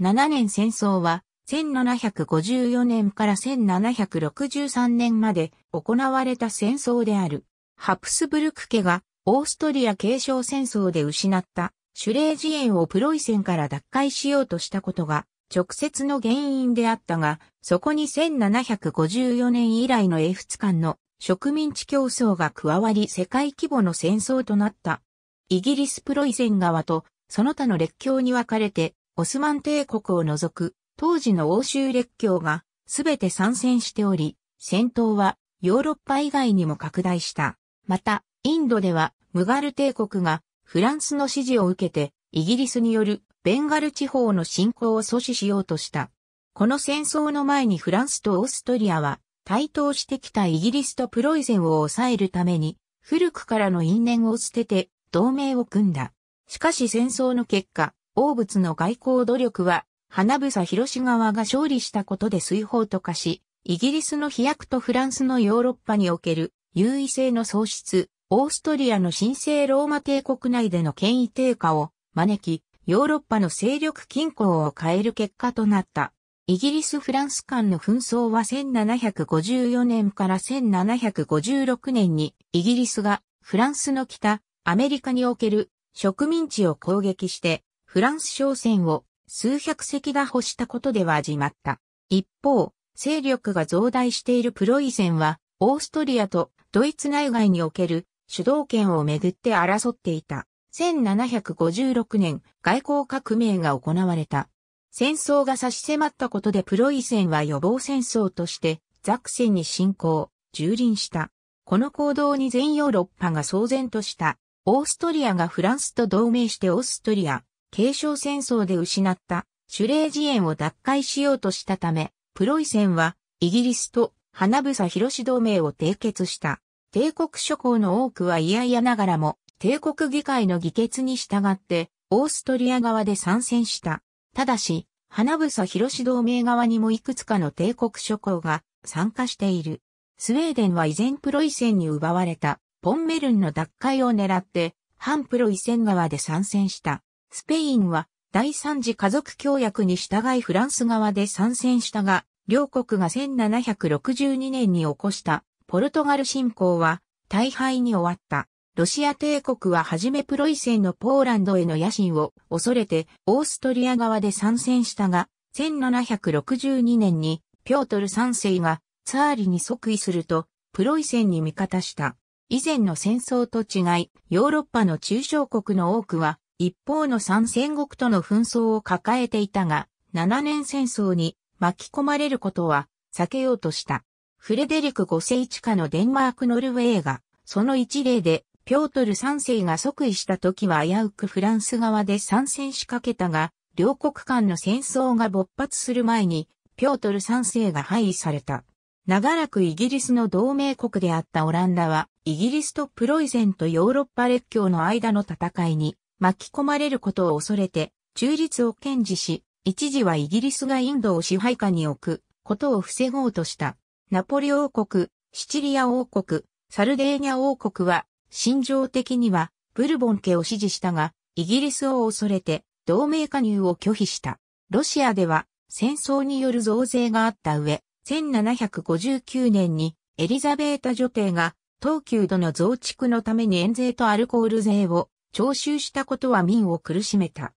7年戦争は、1754年から1763年まで行われた戦争である。ハプスブルク家がオーストリア継承戦争で失ったシュレージエンをプロイセンから脱回しようとしたことが直接の原因であったが、そこに1754年以来の英仏間の植民地競争が加わり世界規模の戦争となった。イギリスプロイセン側とその他の列強に分かれてオスマン帝国を除く当時の欧州列強がすべて参戦しており、戦闘はヨーロッパ以外にも拡大した。また、インドではムガル帝国がフランスの指示を受けてイギリスによるベンガル地方の侵攻を阻止しようとした。この戦争の前にフランスとオーストリアは対等してきたイギリスとプロイセンを抑えるために古くからの因縁を捨てて同盟を組んだ。しかし戦争の結果、王仏の外交努力は、花房広島が勝利したことで水泡と化し、イギリスの飛躍とフランスのヨーロッパにおける優位性の喪失、オーストリアの神聖ローマ帝国内での権威低下を招き、ヨーロッパの勢力均衡を変える結果となった。イギリス・フランス間の紛争は1754年から1756年にイギリスがフランスの北アメリカにおける植民地を攻撃してフランス商船を数百隻打破したことでは始まった。一方、勢力が増大しているプロイセンは、オーストリアとドイツ内外における主導権をめぐって争っていた。1756年、外交革命が行われた。戦争が差し迫ったことでプロイセンは予防戦争としてザクセンに侵攻、蹂躙した。この行動に全ヨーロッパが騒然とした。オーストリアがフランスと同盟してオーストリア、継承戦争で失ったシュレージを奪回しようとしたため、プロイセンはイギリスと花房広志同盟を締結した。帝国諸侯の多くは嫌々ながらも、帝国議会の議決に従って、オーストリア側で参戦した。ただし、花房広志同盟側にもいくつかの帝国諸侯が参加している。スウェーデンは依然プロイセンに奪われたポンメルンの奪回を狙って、反プロイセン側で参戦した。スペインは第三次家族協約に従いフランス側で参戦したが、両国が1762年に起こしたポルトガル侵攻は大敗に終わった。ロシア帝国ははじめプロイセンのポーランドへの野心を恐れてオーストリア側で参戦したが、1762年にピョートル3世がツァーリに即位するとプロイセンに味方した。以前の戦争と違い、ヨーロッパの中小国の多くは一方の三戦国との紛争を抱えていたが、七年戦争に巻き込まれることは避けようとした。フレデリク5世一家のデンマーク・ノルウェーが、その一例で、ピョートル3世が即位した時は危うくフランス側で参戦しかけたが、両国間の戦争が勃発する前に、ピョートル3世が廃位された。長らくイギリスの同盟国であったオランダは、イギリスとプロイゼンとヨーロッパ列強の間の戦いに巻き込まれることを恐れて、中立を堅持し、一時はイギリスがインドを支配下に置くことを防ごうとした。ナポリ王国、シチリア王国、サルデーニャ王国は、心情的にはブルボン家を支持したが、イギリスを恐れて同盟加入を拒否した。ロシアでは戦争による増税があった上、1759年にエリザベータ女帝が東急度の増築のために円税とアルコール税を徴収したことは民を苦しめた。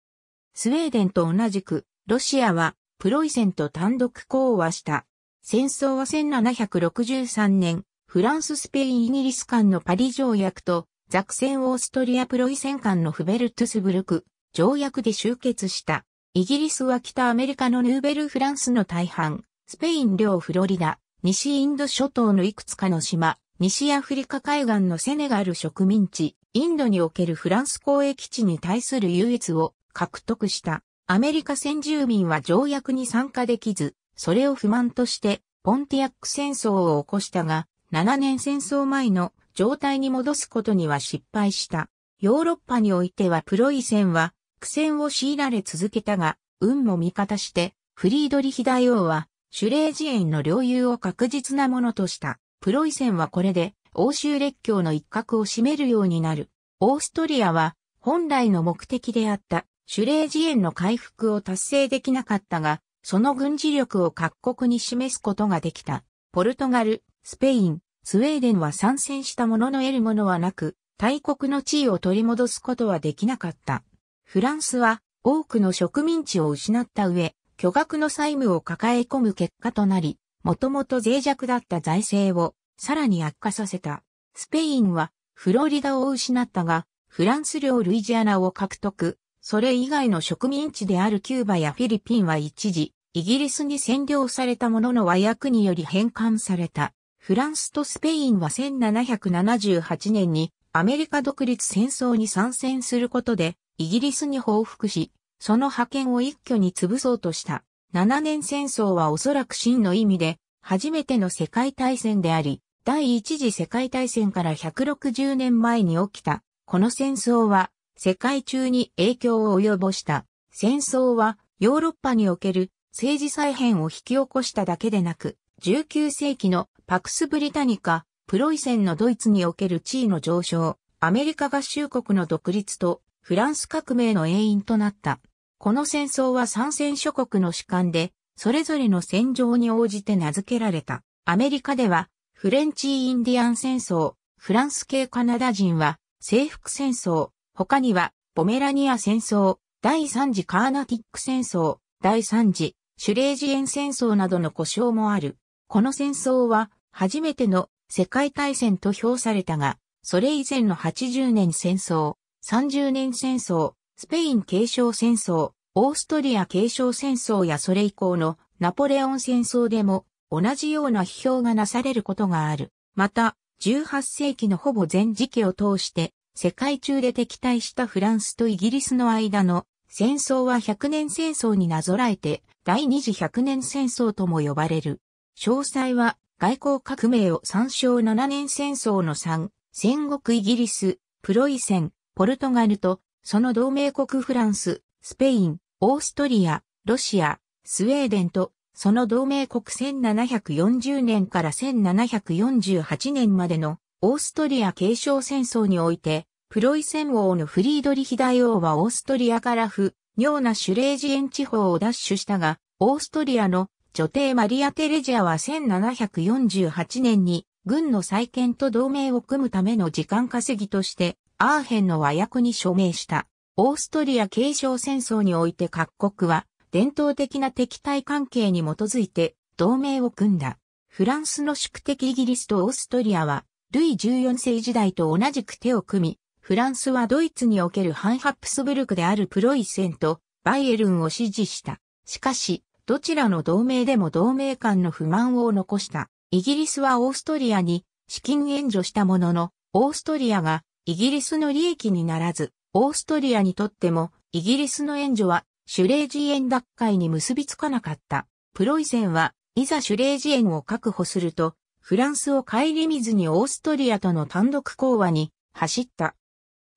スウェーデンと同じく、ロシアは、プロイセンと単独講和した。戦争は1763年、フランス・スペイン・イギリス間のパリ条約と、ザクセン・オーストリア・プロイセン間のフベルトゥスブルク条約で終結した。イギリスは北アメリカのヌーベル・フランスの大半、スペイン領フロリダ、西インド諸島のいくつかの島、西アフリカ海岸のセネガル植民地、インドにおけるフランス公益地に対する優越を獲得した。アメリカ先住民は条約に参加できず、それを不満として、ポンティアック戦争を起こしたが、7年戦争前の状態に戻すことには失敗した。ヨーロッパにおいてはプロイセンは苦戦を強いられ続けたが、運も味方して、フリードリヒ大王は、シュレージエンの領有を確実なものとした。プロイセンはこれで、欧州列強の一角を占めるようになる。オーストリアは本来の目的であったシュレージエンの回復を達成できなかったが、その軍事力を各国に示すことができた。ポルトガル、スペイン、スウェーデンは参戦したものの得るものはなく、大国の地位を取り戻すことはできなかった。フランスは多くの植民地を失った上、巨額の債務を抱え込む結果となり、もともと脆弱だった財政をさらに悪化させた。スペインはフロリダを失ったが、フランス領ルイジアナを獲得。それ以外の植民地であるキューバやフィリピンは一時、イギリスに占領されたものの和訳により返還された。フランスとスペインは1778年にアメリカ独立戦争に参戦することでイギリスに報復し、その覇権を一挙に潰そうとした。7年戦争はおそらく真の意味で初めての世界大戦であり、第一次世界大戦から160年前に起きた、この戦争は世界中に影響を及ぼした。戦争はヨーロッパにおける政治再編を引き起こしただけでなく、19世紀のパクス・ブリタニカ、プロイセンのドイツにおける地位の上昇、アメリカ合衆国の独立とフランス革命の永因となった。この戦争は参戦諸国の主観で、それぞれの戦場に応じて名付けられた。アメリカではフレンチインディアン戦争、フランス系カナダ人は征服戦争、他にはポメラニア戦争、第3次カーナティック戦争、第3次シュレージエン戦争などの故障もある。この戦争は初めての世界大戦と評されたが、それ以前の80年戦争、30年戦争、スペイン継承戦争、オーストリア継承戦争やそれ以降のナポレオン戦争でも同じような批評がなされることがある。また、18世紀のほぼ全時期を通して、世界中で敵対したフランスとイギリスの間の戦争は100年戦争になぞらえて、第二次100年戦争とも呼ばれる。詳細は、外交革命を参照7年戦争の3、戦国イギリス、プロイセン、ポルトガルと、その同盟国フランス、スペイン、オーストリア、ロシア、スウェーデンとその同盟国1740年から1748年までのオーストリア継承戦争において、プロイセン王のフリードリヒ大王はオーストリアから不、妙なシュレージエン地方を奪取したが、オーストリアの女帝マリア・テレジアは1748年に軍の再建と同盟を組むための時間稼ぎとしてアーヘンの和訳に署名した。オーストリア継承戦争において各国は伝統的な敵対関係に基づいて同盟を組んだ。フランスの宿敵イギリスとオーストリアは、ルイ14世時代と同じく手を組み、フランスはドイツにおけるハンハプスブルクであるプロイセンとバイエルンを支持した。しかし、どちらの同盟でも同盟間の不満を残した。イギリスはオーストリアに資金援助したものの、オーストリアがイギリスの利益にならず、オーストリアにとってもイギリスの援助はシュレージ園奪回に結びつかなかった。プロイセンはいざシュレージ園を確保すると、フランスを帰り見ずにオーストリアとの単独講和に走った。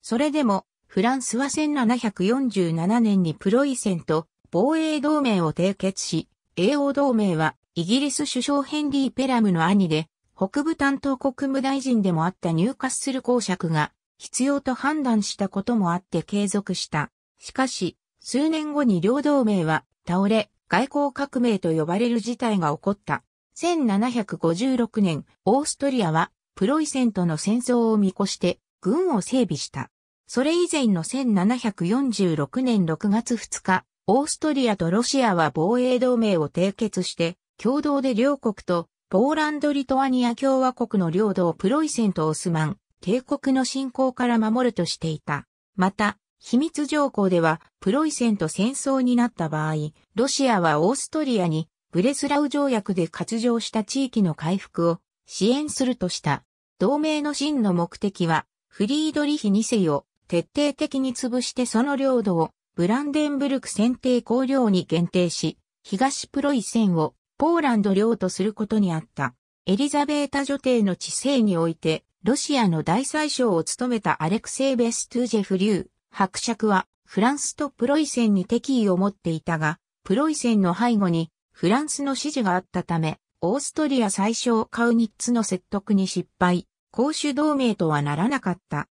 それでも、フランスは1747年にプロイセンと防衛同盟を締結し、英王同盟はイギリス首相ヘンリー・ペラムの兄で、北部担当国務大臣でもあった入荷する公爵が必要と判断したこともあって継続した。しかし、数年後に両同盟は倒れ、外交革命と呼ばれる事態が起こった。1756年、オーストリアはプロイセンとの戦争を見越して軍を整備した。それ以前の1746年6月2日、オーストリアとロシアは防衛同盟を締結して、共同で両国とポーランド・リトアニア共和国の領土をプロイセンとオスマン、帝国の侵攻から守るとしていた。また、秘密条項では、プロイセンと戦争になった場合、ロシアはオーストリアに、ブレスラウ条約で割譲した地域の回復を支援するとした。同盟の真の目的は、フリードリヒ2世を徹底的に潰してその領土をブランデンブルク選定公領に限定し、東プロイセンをポーランド領とすることにあった。エリザベータ女帝の治世において、ロシアの大宰相を務めたアレクセイ・ベストゥージェフ・リュー、伯爵はフランスとプロイセンに敵意を持っていたが、プロイセンの背後にフランスの支持があったため、オーストリア最小カウニッツの説得に失敗、公主同盟とはならなかった。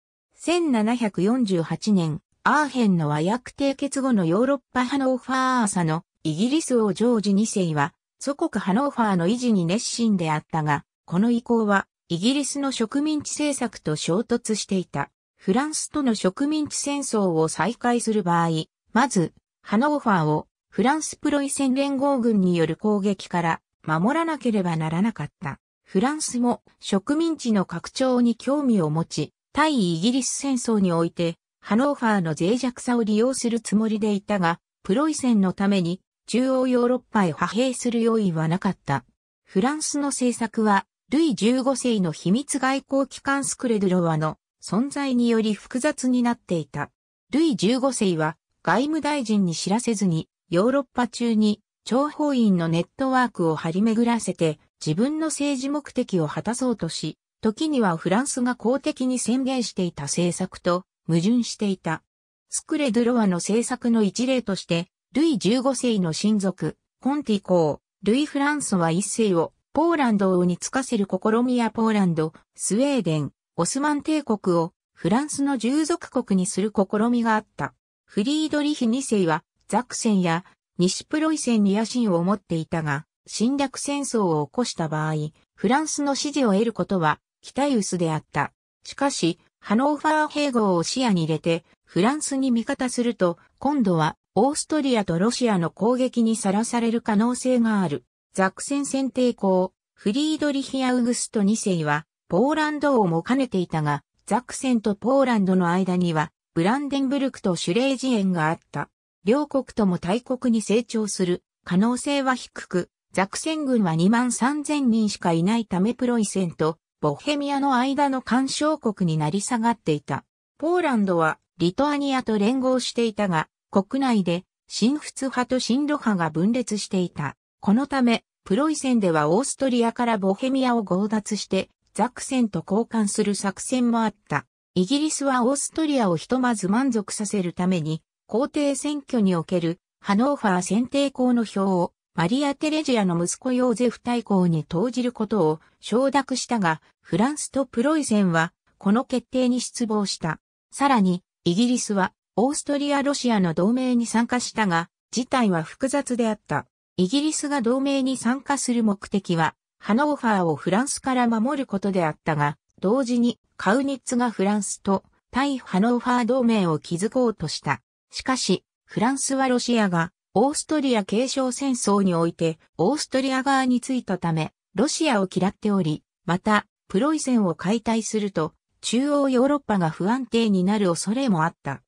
1748年、アーヘンの和訳締結後のヨーロッパハノーファーサのイギリス王ジョージ2世は、祖国ハノーファーの維持に熱心であったが、この意向はイギリスの植民地政策と衝突していた。フランスとの植民地戦争を再開する場合、まず、ハノーファーをフランスプロイセン連合軍による攻撃から守らなければならなかった。フランスも植民地の拡張に興味を持ち、対イギリス戦争において、ハノーファーの脆弱さを利用するつもりでいたが、プロイセンのために中央ヨーロッパへ派兵する用意はなかった。フランスの政策は、ルイ15世の秘密外交機関スクレドロワの存在により複雑になっていた。ルイ15世は外務大臣に知らせずにヨーロッパ中に諜報員のネットワークを張り巡らせて自分の政治目的を果たそうとし、時にはフランスが公的に宣言していた政策と矛盾していた。スクレドロワの政策の一例として、ルイ15世の親族、コンティ公、ルイ・フランソワ1世をポーランドをに就かせる試みやポーランド、スウェーデン、オスマン帝国をフランスの従属国にする試みがあった。フリードリヒ2世はザクセンや西プロイセンに野心を持っていたが、侵略戦争を起こした場合、フランスの支持を得ることは北ユスであった。しかし、ハノーファー併合を視野に入れて、フランスに味方すると、今度はオーストリアとロシアの攻撃にさらされる可能性がある。ザクセン選定校、フリードリヒ・アウグスト2世は、ポーランド王も兼ねていたが、ザクセンとポーランドの間には、ブランデンブルクとシュレージエンがあった。両国とも大国に成長する可能性は低く、ザクセン軍は2万3000人しかいないためプロイセンとボヘミアの間の干渉国になり下がっていた。ポーランドはリトアニアと連合していたが、国内で新仏派と新ロ派が分裂していた。このため、プロイセンではオーストリアからボヘミアを強奪して、ザクセンと交換する作戦もあった。イギリスはオーストリアをひとまず満足させるために、皇帝選挙におけるハノーファー選定校の票をマリア・テレジアの息子ヨーゼフ大公に投じることを承諾したが、フランスとプロイセンはこの決定に失望した。さらに、イギリスはオーストリア・ロシアの同盟に参加したが、事態は複雑であった。イギリスが同盟に参加する目的は、ハノーファーをフランスから守ることであったが、同時にカウニッツがフランスと対ハノーファー同盟を築こうとした。しかし、フランスはロシアがオーストリア継承戦争においてオーストリア側についたため、ロシアを嫌っており、また、プロイセンを解体すると、中央ヨーロッパが不安定になる恐れもあった。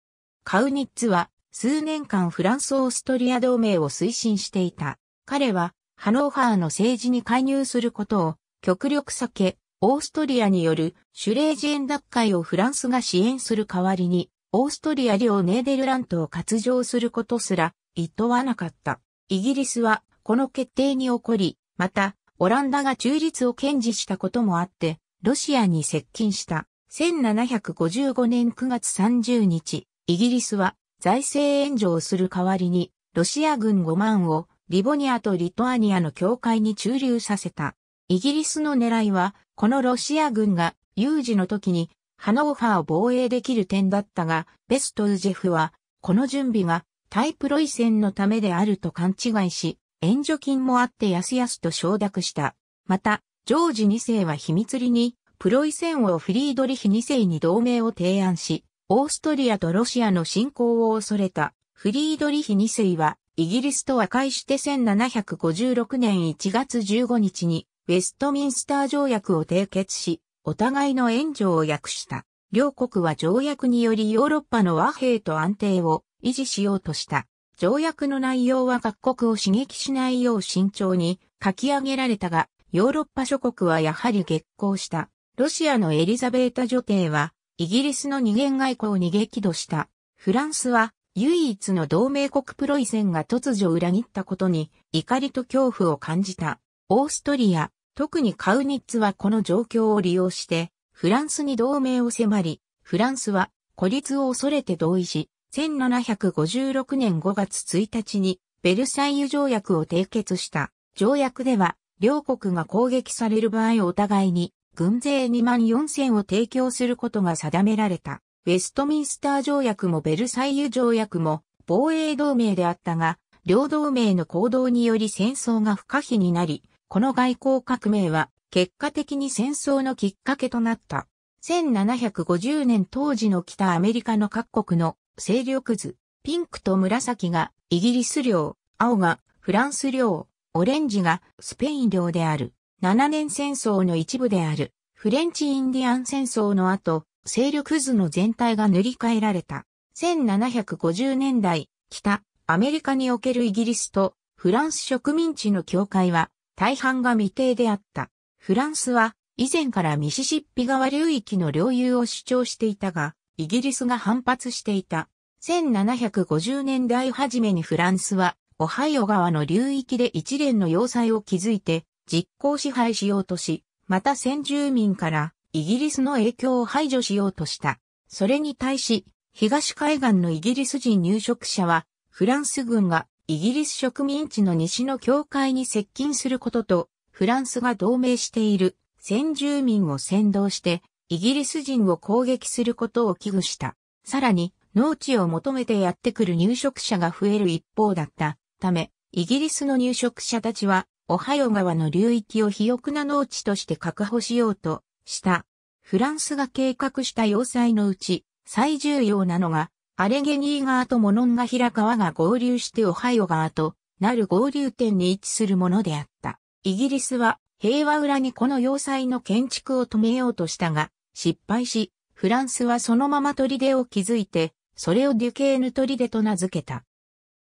カウニッツは、数年間フランス・オーストリア同盟を推進していた。彼は、ハノーファーの政治に介入することを極力避け、オーストリアによるシュレージエン奪回をフランスが支援する代わりに、オーストリア領ネーデルラントを割譲することすら意図はなかった。イギリスはこの決定に起こり、またオランダが中立を堅持したこともあって、ロシアに接近した。1755年9月30日、イギリスは財政援助をする代わりに、ロシア軍5万をリボニアとリトアニアの境界に駐留させた。イギリスの狙いは、このロシア軍が有事の時にハノーファーを防衛できる点だったが、ベストウジェフは、この準備が対プロイセンのためであると勘違いし、援助金もあってやすやすと承諾した。また、ジョージ2世は秘密裏に、プロイセンをフリードリヒ2世に同盟を提案し、オーストリアとロシアの侵攻を恐れた、フリードリヒ2世は、イギリスと和解して1756年1月15日に、ウェストミンスター条約を締結し、お互いの援助を訳した。両国は条約によりヨーロッパの和平と安定を維持しようとした。条約の内容は各国を刺激しないよう慎重に書き上げられたが、ヨーロッパ諸国はやはり激行した。ロシアのエリザベータ女帝は、イギリスの二元外交に激怒した。フランスは、唯一の同盟国プロイセンが突如裏切ったことに怒りと恐怖を感じた。オーストリア、特にカウニッツはこの状況を利用して、フランスに同盟を迫り、フランスは孤立を恐れて同意し、1756年5月1日にベルサイユ条約を締結した。条約では、両国が攻撃される場合お互いに軍勢2万4000を提供することが定められた。ウェストミンスター条約もベルサイユ条約も防衛同盟であったが、両同盟の行動により戦争が不可避になり、この外交革命は結果的に戦争のきっかけとなった。1750年当時の北アメリカの各国の勢力図、ピンクと紫がイギリス領、青がフランス領、オレンジがスペイン領である。7年戦争の一部であるフレンチインディアン戦争の後、勢力図の全体が塗り替えられた。1750年代、北、アメリカにおけるイギリスとフランス植民地の境界は大半が未定であった。フランスは以前からミシシッピ川流域の領有を主張していたが、イギリスが反発していた。1750年代初めにフランスはオハイオ川の流域で一連の要塞を築いて実効支配しようとし、また先住民からイギリスの影響を排除しようとした。それに対し、東海岸のイギリス人入植者は、フランス軍がイギリス植民地の西の境界に接近することと、フランスが同盟している先住民を先導して、イギリス人を攻撃することを危惧した。さらに、農地を求めてやってくる入植者が増える一方だったため、イギリスの入植者たちは、オハヨ川の流域を肥沃な農地として確保しようと、した。フランスが計画した要塞のうち、最重要なのが、アレゲニー川とモノンガヒラ川が合流してオハイオ川となる合流点に位置するものであった。イギリスは平和裏にこの要塞の建築を止めようとしたが、失敗し、フランスはそのまま砦を築いて、それをデュケーヌ砦と名付けた。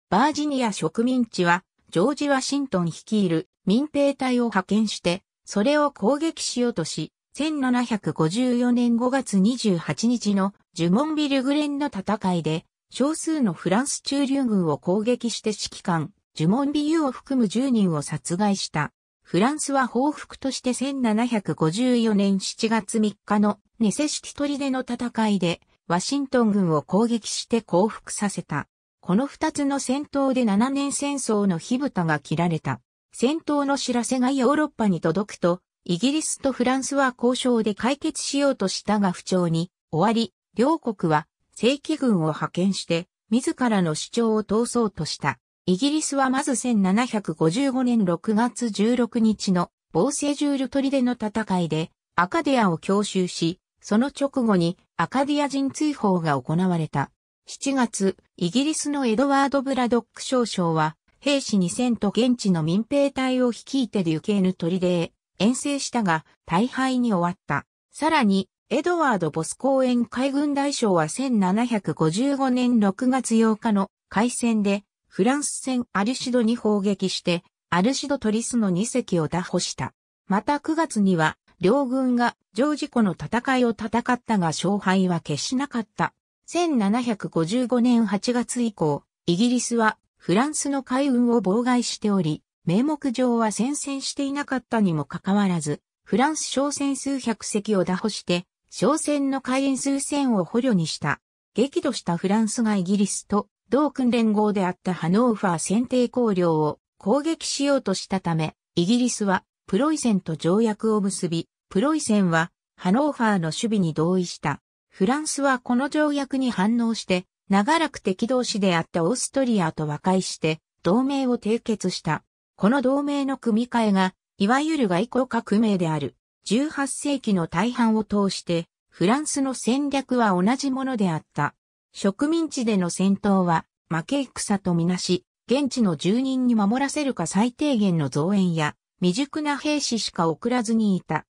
バージニア植民地は、ジョージ・ワシントン率いる民兵隊を派遣して、それを攻撃しようとし、1754年5月28日のジュモンビルグレンの戦いで、少数のフランス駐留軍を攻撃して指揮官、ジュモンビユを含む10人を殺害した。フランスは報復として1754年7月3日のネセシティトリデの戦いで、ワシントン軍を攻撃して降伏させた。この二つの戦闘で7年戦争の火蓋が切られた。戦闘の知らせがヨーロッパに届くと、イギリスとフランスは交渉で解決しようとしたが不調に終わり、両国は正規軍を派遣して自らの主張を通そうとした。イギリスはまず1755年6月16日の防政ール砦の戦いでアカディアを強襲し、その直後にアカディア人追放が行われた。7月、イギリスのエドワード・ブラドック少将は、兵士2000と現地の民兵隊を率いてデュケーヌ砦へ遠征したが、大敗に終わった。さらに、エドワード・ボス公園海軍大将は1755年6月8日の海戦で、フランス戦アルシドに砲撃して、アルシド・トリスの2隻を打破した。また9月には、両軍がジョージ湖の戦いを戦ったが勝敗は決しなかった。1755年8月以降、イギリスはフランスの海運を妨害しており、名目上は戦線していなかったにもかかわらず、フランス商船数百隻を打破して、商船の海援数千を捕虜にした。激怒したフランスがイギリスと同訓連合であったハノーファー選定公領を攻撃しようとしたため、イギリスはプロイセンと条約を結び、プロイセンはハノーファーの守備に同意した。フランスはこの条約に反応して、長らく敵同士であったオーストリアと和解して、同盟を締結した。この同盟の組み替えが、いわゆる外交革命である。18世紀の大半を通して、フランスの戦略は同じものであった。植民地での戦闘は、負け戦とみなし、現地の住人に守らせるか最低限の増援や、未熟な兵士しか送らずにいた。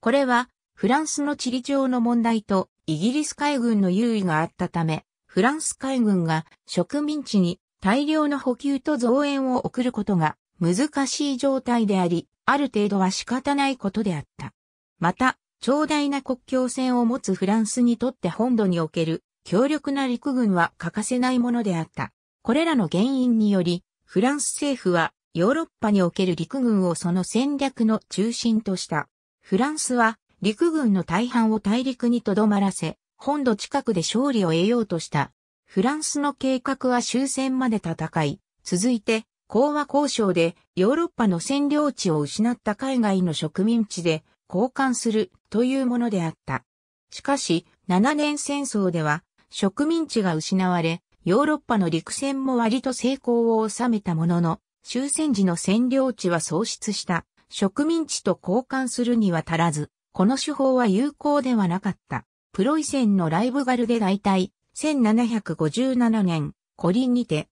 これは、フランスの地理上の問題と、イギリス海軍の優位があったため、フランス海軍が植民地に大量の補給と増援を送ることが難しい状態であり、ある程度は仕方ないことであった。また、長大な国境線を持つフランスにとって本土における強力な陸軍は欠かせないものであった。これらの原因により、フランス政府はヨーロッパにおける陸軍をその戦略の中心とした。フランスは陸軍の大半を大陸にとどまらせ、本土近くで勝利を得ようとした。フランスの計画は終戦まで戦い、続いて講和交渉でヨーロッパの占領地を失った海外の植民地で交換するというものであった。しかし、7年戦争では植民地が失われ、ヨーロッパの陸戦も割と成功を収めたものの、終戦時の占領地は喪失した植民地と交換するには足らず、この手法は有効ではなかった。プロイセンのライブガルで大体1757年、コリンにて、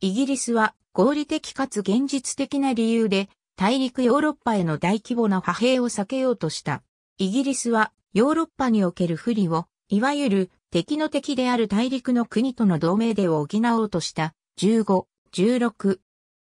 イギリスは合理的かつ現実的な理由で大陸ヨーロッパへの大規模な派兵を避けようとした。イギリスはヨーロッパにおける不利を、いわゆる敵の敵である大陸の国との同盟でを補おうとした15、16。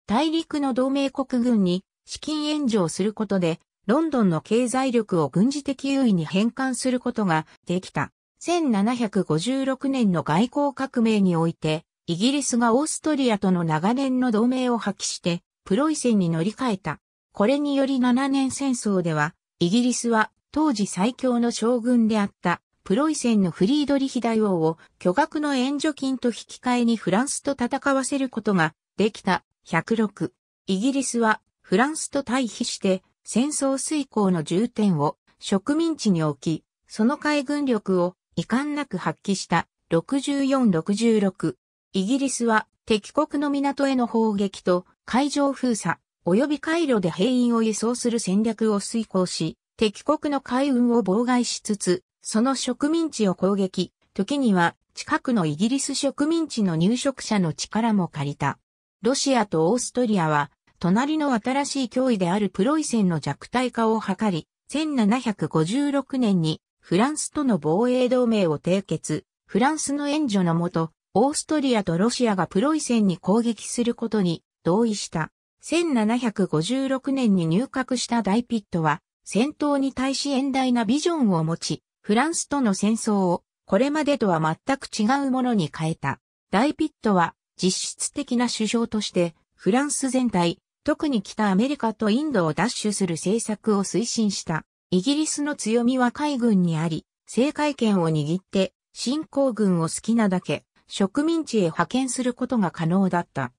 大陸の同盟国軍に資金援助をすることで、ロンドンの経済力を軍事的優位に変換することができた。1756年の外交革命において、イギリスがオーストリアとの長年の同盟を破棄して、プロイセンに乗り換えた。これにより7年戦争では、イギリスは当時最強の将軍であったプロイセンのフリードリヒ大王を巨額の援助金と引き換えにフランスと戦わせることができた。106。イギリスはフランスと対比して戦争遂行の重点を植民地に置き、その海軍力を遺憾なく発揮した6466。イギリスは敵国の港への砲撃と海上封鎖、及び海路で兵員を輸送する戦略を遂行し、敵国の海運を妨害しつつ、その植民地を攻撃、時には近くのイギリス植民地の入植者の力も借りた。ロシアとオーストリアは、隣の新しい脅威であるプロイセンの弱体化を図り、1756年にフランスとの防衛同盟を締結、フランスの援助のもと、オーストリアとロシアがプロイセンに攻撃することに同意した。1756年に入閣した大ピットは、戦闘に対し遠大なビジョンを持ち、フランスとの戦争を、これまでとは全く違うものに変えた。大ピットは、実質的な首相として、フランス全体、特に北アメリカとインドを奪取する政策を推進した。イギリスの強みは海軍にあり、政海権を握って、新興軍を好きなだけ、植民地へ派遣することが可能だった。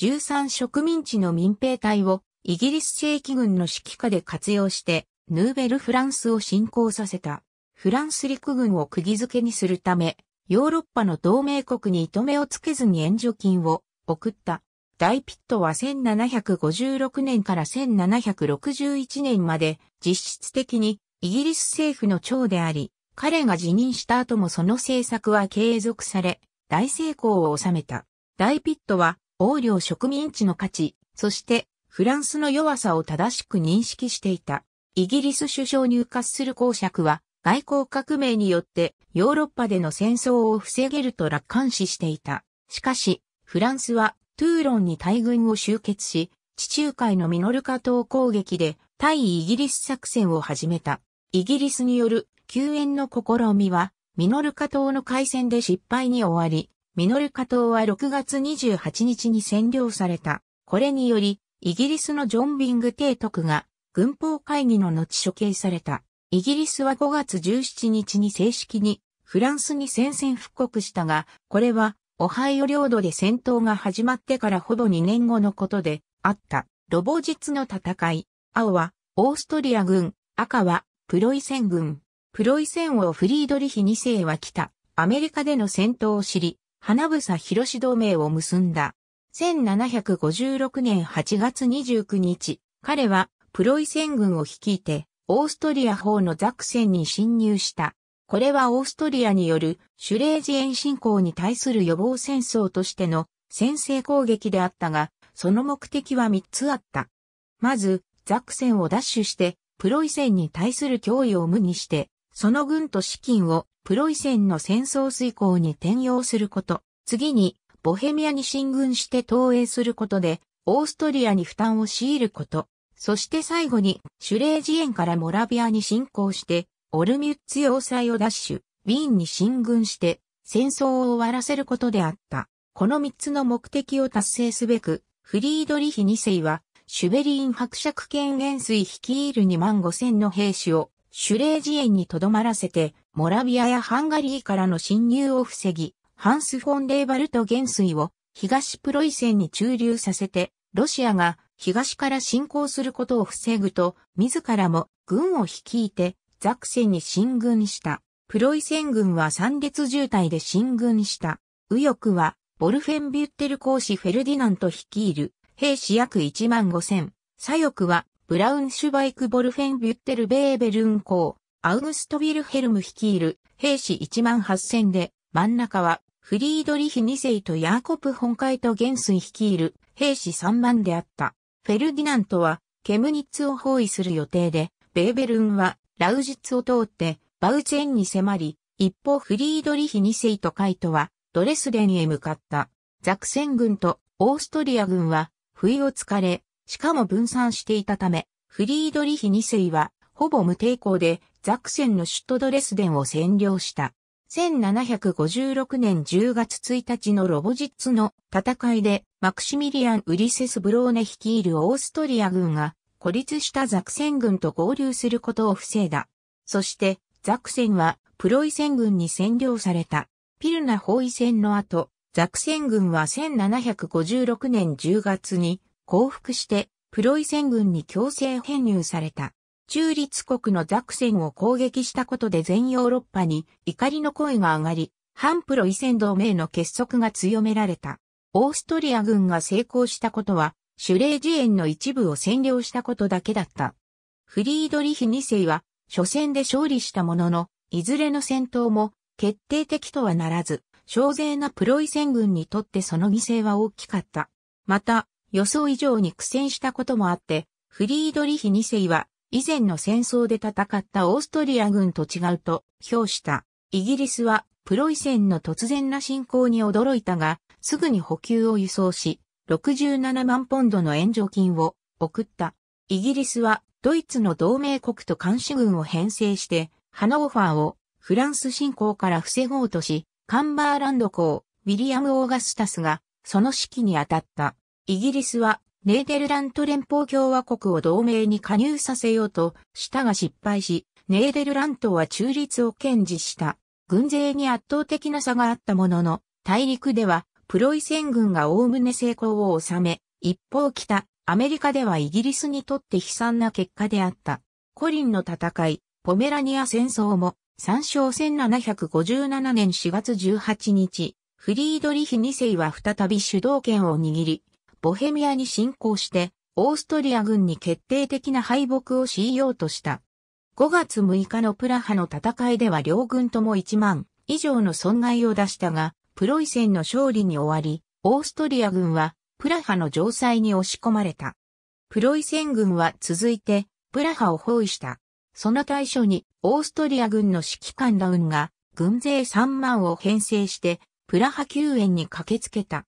13植民地の民兵隊をイギリス正規軍の指揮下で活用して、ヌーベルフランスを侵攻させた。フランス陸軍を釘付けにするため、ヨーロッパの同盟国に糸目をつけずに援助金を送った。大ピットは1756年から1761年まで実質的にイギリス政府の長であり、彼が辞任した後もその政策は継続され、大成功を収めた。大ピットは、王領植民地の価値、そしてフランスの弱さを正しく認識していた。イギリス首相に浮かする公爵は、外交革命によってヨーロッパでの戦争を防げると楽観視していた。しかし、フランスはトゥーロンに大軍を集結し、地中海のミノルカ島攻撃で対イギリス作戦を始めた。イギリスによる救援の試みはミノルカ島の海戦で失敗に終わり、ミノルカ島は6月28日に占領された。これにより、イギリスのジョン・ビング提督が軍法会議の後処刑された。イギリスは5月17日に正式にフランスに宣戦復告したが、これはオハイオ領土で戦闘が始まってからほぼ2年後のことであった。ロボジツの戦い。青はオーストリア軍、赤はプロイセン軍。プロイセン王フリードリヒ2世は来た。アメリカでの戦闘を知り、花房広志同盟を結んだ。1756年8月29日、彼はプロイセン軍を率いて、オーストリア方のザクセンに侵入した。これはオーストリアによるシュレージエン侵攻に対する予防戦争としての先制攻撃であったが、その目的は3つあった。まず、ザクセンを奪取して、プロイセンに対する脅威を無にして、その軍と資金をプロイセンの戦争遂行に転用すること、次にボヘミアに進軍して投影することで、オーストリアに負担を強いること、そして最後にシュレージエンからモラビアに侵攻して、オルミュッツ要塞を奪取、ウィーンに進軍して、戦争を終わらせることであった。この三つの目的を達成すべく、フリードリヒ2世は、シュベリーン伯爵権元帥率いる2万5千の兵士をシュレージ園にとどまらせて、モラビアやハンガリーからの侵入を防ぎ、ハンス・フォン・レーバルト元帥を東プロイセンに駐留させて、ロシアが東から侵攻することを防ぐと、自らも軍を率いてザクセンに進軍した。プロイセン軍は三列渋滞で進軍した。右翼は、ボルフェンビュッテル公使フェルディナント率いる兵士約1万5千。左翼は、ブラウンシュバイク・ボルフェン・ビュッテル・ベーベルン校、アウグスト・ヴィルヘルム率いる兵士1万8000で、真ん中はフリードリヒ2世とヤーコプ本ゲと元帥率いる兵士3万であった。フェルディナントはケムニッツを包囲する予定で、ベーベルンはラウジッツを通ってバウチェンに迫り、一方フリードリヒ2世とカイトはドレスデンへ向かった。ザクセン軍とオーストリア軍は不意をつかれ、しかも分散していたため、フリードリヒ2世は、ほぼ無抵抗で、ザクセンのシュットドレスデンを占領した。1756年10月1日のロボジッツの戦いで、マクシミリアン・ウリセス・ブローネ率いるオーストリア軍が、孤立したザクセン軍と合流することを防いだ。そして、ザクセンは、プロイセン軍に占領された。ピルナ包囲戦の後、ザクセン軍は1756年10月に、降伏して、プロイセン軍に強制編入された。中立国のザクセンを攻撃したことで全ヨーロッパに怒りの声が上がり、反プロイセン同盟の結束が強められた。オーストリア軍が成功したことは、シュレージエンの一部を占領したことだけだった。フリードリヒ2世は、初戦で勝利したものの、いずれの戦闘も決定的とはならず、小勢なプロイセン軍にとってその犠牲は大きかった。また、予想以上に苦戦したこともあって、フリードリヒ2世は以前の戦争で戦ったオーストリア軍と違うと評した。イギリスはプロイセンの突然な侵攻に驚いたが、すぐに補給を輸送し、67万ポンドの援助金を送った。イギリスはドイツの同盟国と監視軍を編成して、ハノーファーをフランス侵攻から防ごうとし、カンバーランド公、ウィリアム・オーガスタスがその指揮に当たった。イギリスはネーデルラント連邦共和国を同盟に加入させようとしたが失敗し、ネーデルラントは中立を堅持した。軍勢に圧倒的な差があったものの、大陸ではプロイセン軍が概ね成功を収め、一方北、アメリカではイギリスにとって悲惨な結果であった。コリンの戦い、ポメラニア戦争も、参照1757年4月18日、フリードリヒ2世は再び主導権を握り、ボヘミアに侵攻して、オーストリア軍に決定的な敗北を強いようとした。5月6日のプラハの戦いでは両軍とも1万以上の損害を出したが、プロイセンの勝利に終わり、オーストリア軍はプラハの城塞に押し込まれた。プロイセン軍は続いてプラハを包囲した。その対象にオーストリア軍の指揮官ラウンが軍勢3万を編成してプラハ救援に駆けつけた。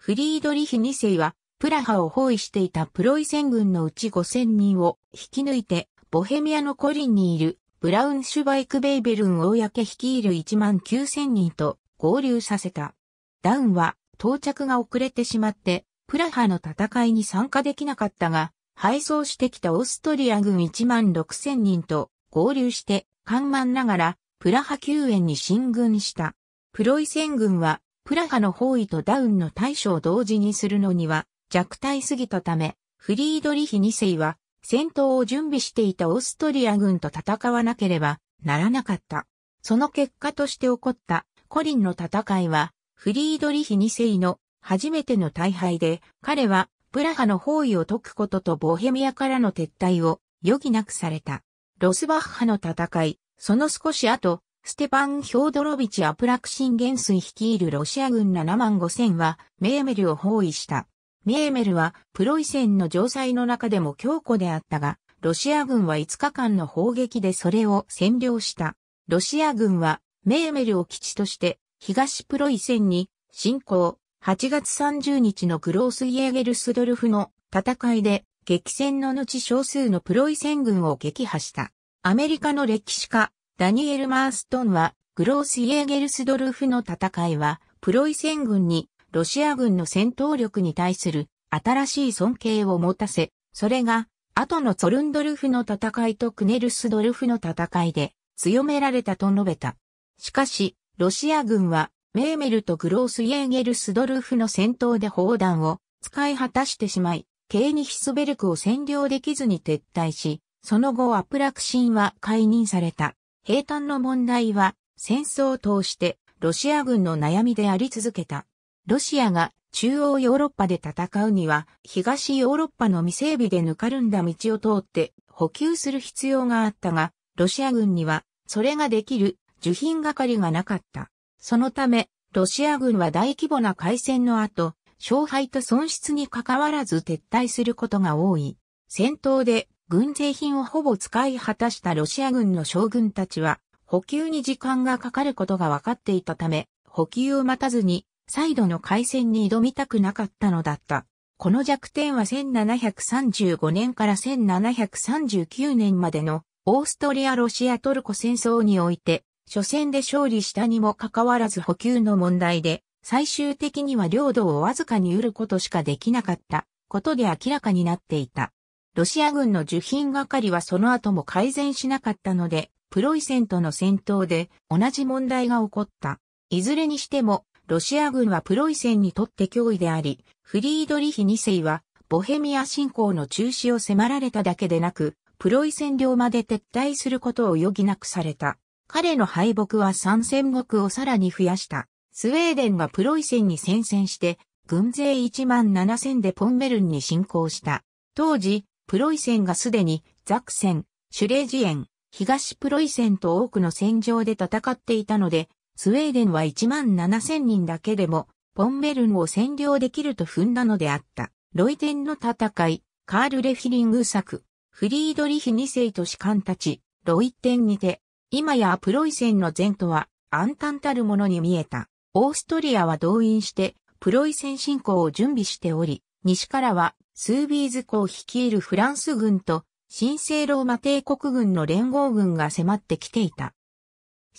フリードリヒ2世は、プラハを包囲していたプロイセン軍のうち5000人を引き抜いて、ボヘミアのコリンにいるブラウンシュバイク・ベイベルン公率いる1万9000人と合流させた。ダウンは到着が遅れてしまって、プラハの戦いに参加できなかったが、敗走してきたオーストリア軍1万6000人と合流して、緩慢ながら、プラハ救援に進軍した。プロイセン軍は、プラハの方位とダウンの大将を同時にするのには弱体すぎたため、フリードリヒ2世は戦闘を準備していたオーストリア軍と戦わなければならなかった。その結果として起こったコリンの戦いは、フリードリヒ2世の初めての大敗で、彼はプラハの包囲を解くこととボヘミアからの撤退を余儀なくされた。ロスバッハの戦い、その少し後、ステパン・ヒョードロビチ・アプラクシン元帥率いるロシア軍7万5千はメーメルを包囲した。メーメルはプロイセンの城塞の中でも強固であったが、ロシア軍は5日間の砲撃でそれを占領した。ロシア軍はメーメルを基地として東プロイセンに侵攻。8月30日のグロース・イエーゲルスドルフの戦いで激戦の後少数のプロイセン軍を撃破した。アメリカの歴史家ダニエル・マーストンは、グロース・イエーゲルスドルフの戦いは、プロイセン軍に、ロシア軍の戦闘力に対する、新しい尊敬を持たせ、それが、後のツォルンドルフの戦いとクネルスドルフの戦いで、強められたと述べた。しかし、ロシア軍は、メーメルとグロース・イエーゲルスドルフの戦闘で砲弾を使い果たしてしまい、ケーニヒスベルクを占領できずに撤退し、その後アプラクシンは解任された。兵坦の問題は戦争を通してロシア軍の悩みであり続けた。ロシアが中央ヨーロッパで戦うには東ヨーロッパの未整備でぬかるんだ道を通って補給する必要があったが、ロシア軍にはそれができる受品係がなかった。そのため、ロシア軍は大規模な海戦の後、勝敗と損失にかかわらず撤退することが多い。戦闘で軍勢品をほぼ使い果たしたロシア軍の将軍たちは、補給に時間がかかることが分かっていたため、補給を待たずに、再度の海戦に挑みたくなかったのだった。この弱点は1735年から1739年までのオーストリア・ロシア・トルコ戦争において、初戦で勝利したにもかかわらず補給の問題で、最終的には領土をわずかに得ることしかできなかったことで明らかになっていた。ロシア軍の受品係はその後も改善しなかったので、プロイセンとの戦闘で同じ問題が起こった。いずれにしても、ロシア軍はプロイセンにとって脅威であり、フリードリヒ2世は、ボヘミア侵攻の中止を迫られただけでなく、プロイセン領まで撤退することを余儀なくされた。彼の敗北は参戦国をさらに増やした。スウェーデンはプロイセンに宣戦して、軍勢1万7000でポンベルンに侵攻した。当時、プロイセンがすでにザクセン、シュレージエン、東プロイセンと多くの戦場で戦っていたので、スウェーデンは1万7000人だけでも、ポンメルンを占領できると踏んだのであった。ロイテンの戦い、カール・レフィリング作、フリードリヒ2世と士官たち、ロイテンにて、今やプロイセンの前途は暗淡たるものに見えた。オーストリアは動員して、プロイセン侵攻を準備しており、西からはスービーズ公率いるフランス軍と神聖ローマ帝国軍の連合軍が迫ってきていた。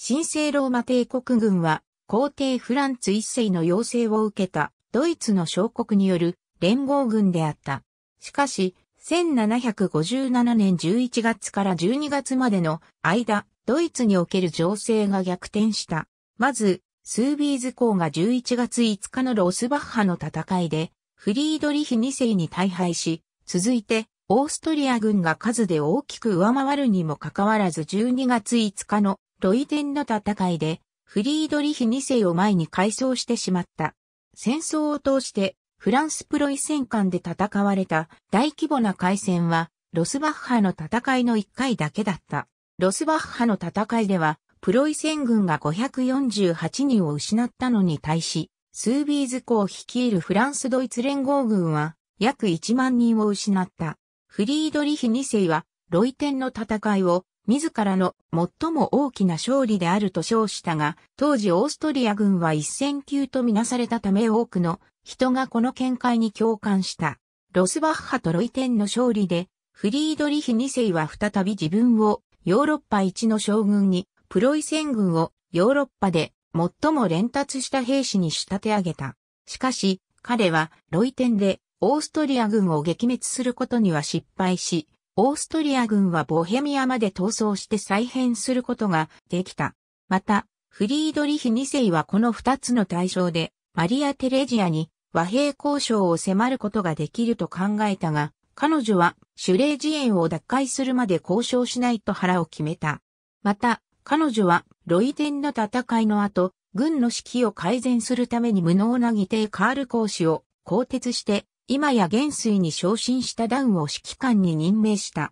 神聖ローマ帝国軍は皇帝フランツ一世の要請を受けたドイツの小国による連合軍であった。しかし、1757年11月から12月までの間、ドイツにおける情勢が逆転した。まず、スービーズ公が11月5日のロスバッハの戦いで、フリードリヒ2世に大敗し、続いて、オーストリア軍が数で大きく上回るにもかかわらず12月5日のロイデンの戦いで、フリードリヒ2世を前に改装してしまった。戦争を通して、フランスプロイセン間で戦われた大規模な海戦は、ロスバッハの戦いの1回だけだった。ロスバッハの戦いでは、プロイセン軍が548人を失ったのに対し、スービーズ公率いるフランスドイツ連合軍は約1万人を失った。フリードリヒ2世はロイテンの戦いを自らの最も大きな勝利であると称したが、当時オーストリア軍は一戦級とみなされたため多くの人がこの見解に共感した。ロスバッハとロイテンの勝利で、フリードリヒ2世は再び自分をヨーロッパ一の将軍に、プロイセン軍をヨーロッパで最も連達した兵士に仕立て上げた。しかし、彼はロイテンでオーストリア軍を撃滅することには失敗し、オーストリア軍はボヘミアまで逃走して再編することができた。また、フリードリヒ2世はこの2つの対象で、マリア・テレジアに和平交渉を迫ることができると考えたが、彼女はシュレージエンを奪回するまで交渉しないと腹を決めた。また、彼女はロイテンの戦いの後、軍の士気を改善するために無能な議定カール公使を更迭して、今や元帥に昇進したダウンを指揮官に任命した。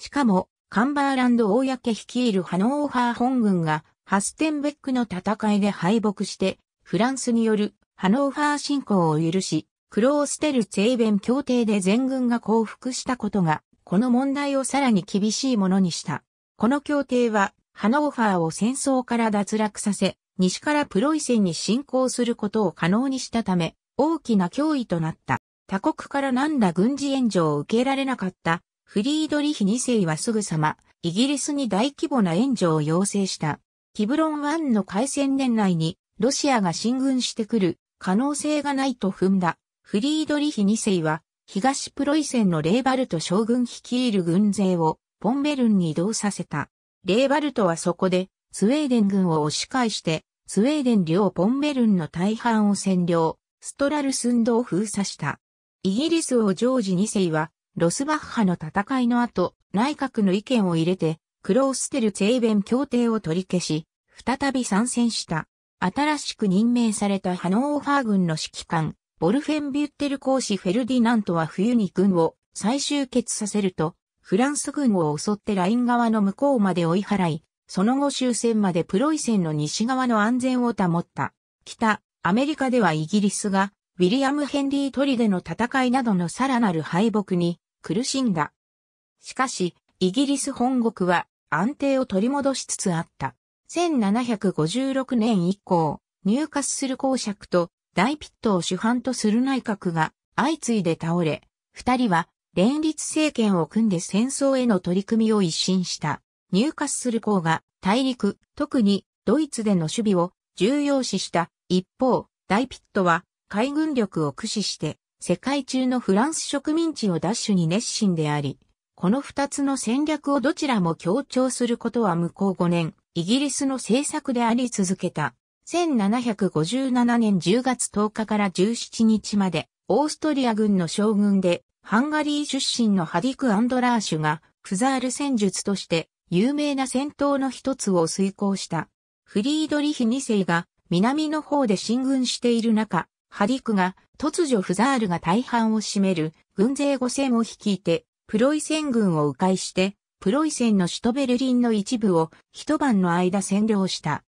しかも、カンバーランド公率いるハノーハー本軍が、ハステンベックの戦いで敗北して、フランスによるハノーファー侵攻を許し、クローステル・ツェイベン協定で全軍が降伏したことが、この問題をさらに厳しいものにした。この協定は、ハノーファーを戦争から脱落させ、西からプロイセンに侵攻することを可能にしたため、大きな脅威となった。他国から何ら軍事援助を受けられなかったフリードリヒ2世はすぐさま、イギリスに大規模な援助を要請した。キブロン湾の海戦年内に、ロシアが進軍してくる可能性がないと踏んだ。フリードリヒ2世は、東プロイセンのレーバルト将軍率いる軍勢をポンベルンに移動させた。レーバルトはそこで、スウェーデン軍を押し返して、スウェーデン領ポンベルンの大半を占領、ストラルスンドを封鎖した。イギリス王ジョージ2世は、ロスバッハの戦いの後、内閣の意見を入れて、クローステル・セェベン協定を取り消し、再び参戦した。新しく任命されたハノーファー軍の指揮官、ボルフェン・ビュッテル公使フェルディナントは冬に軍を再集結させると、フランス軍を襲ってライン側の向こうまで追い払い、その後終戦までプロイセンの西側の安全を保った。北、アメリカではイギリスが、ウィリアム・ヘンリー・トリでの戦いなどのさらなる敗北に苦しんだ。しかし、イギリス本国は安定を取り戻しつつあった。1756年以降、入滑する公爵と大ピットを主犯とする内閣が相次いで倒れ、二人は連立政権を組んで戦争への取り組みを一新した。入荷する校が大陸、特にドイツでの守備を重要視した一方、大ピットは海軍力を駆使して世界中のフランス植民地を奪取に熱心であり、この二つの戦略をどちらも強調することは向こう5年、イギリスの政策であり続けた。1757年10月10日から17日まで、オーストリア軍の将軍で、ハンガリー出身のハディク・アンドラーシュが、フザール戦術として有名な戦闘の一つを遂行した。フリードリヒ2世が南の方で進軍している中、ハディクが突如フザールが大半を占める軍勢5戦を率いて、プロイセン軍を迂回して、プロイセンの首都ベルリンの一部を一晩の間占領した。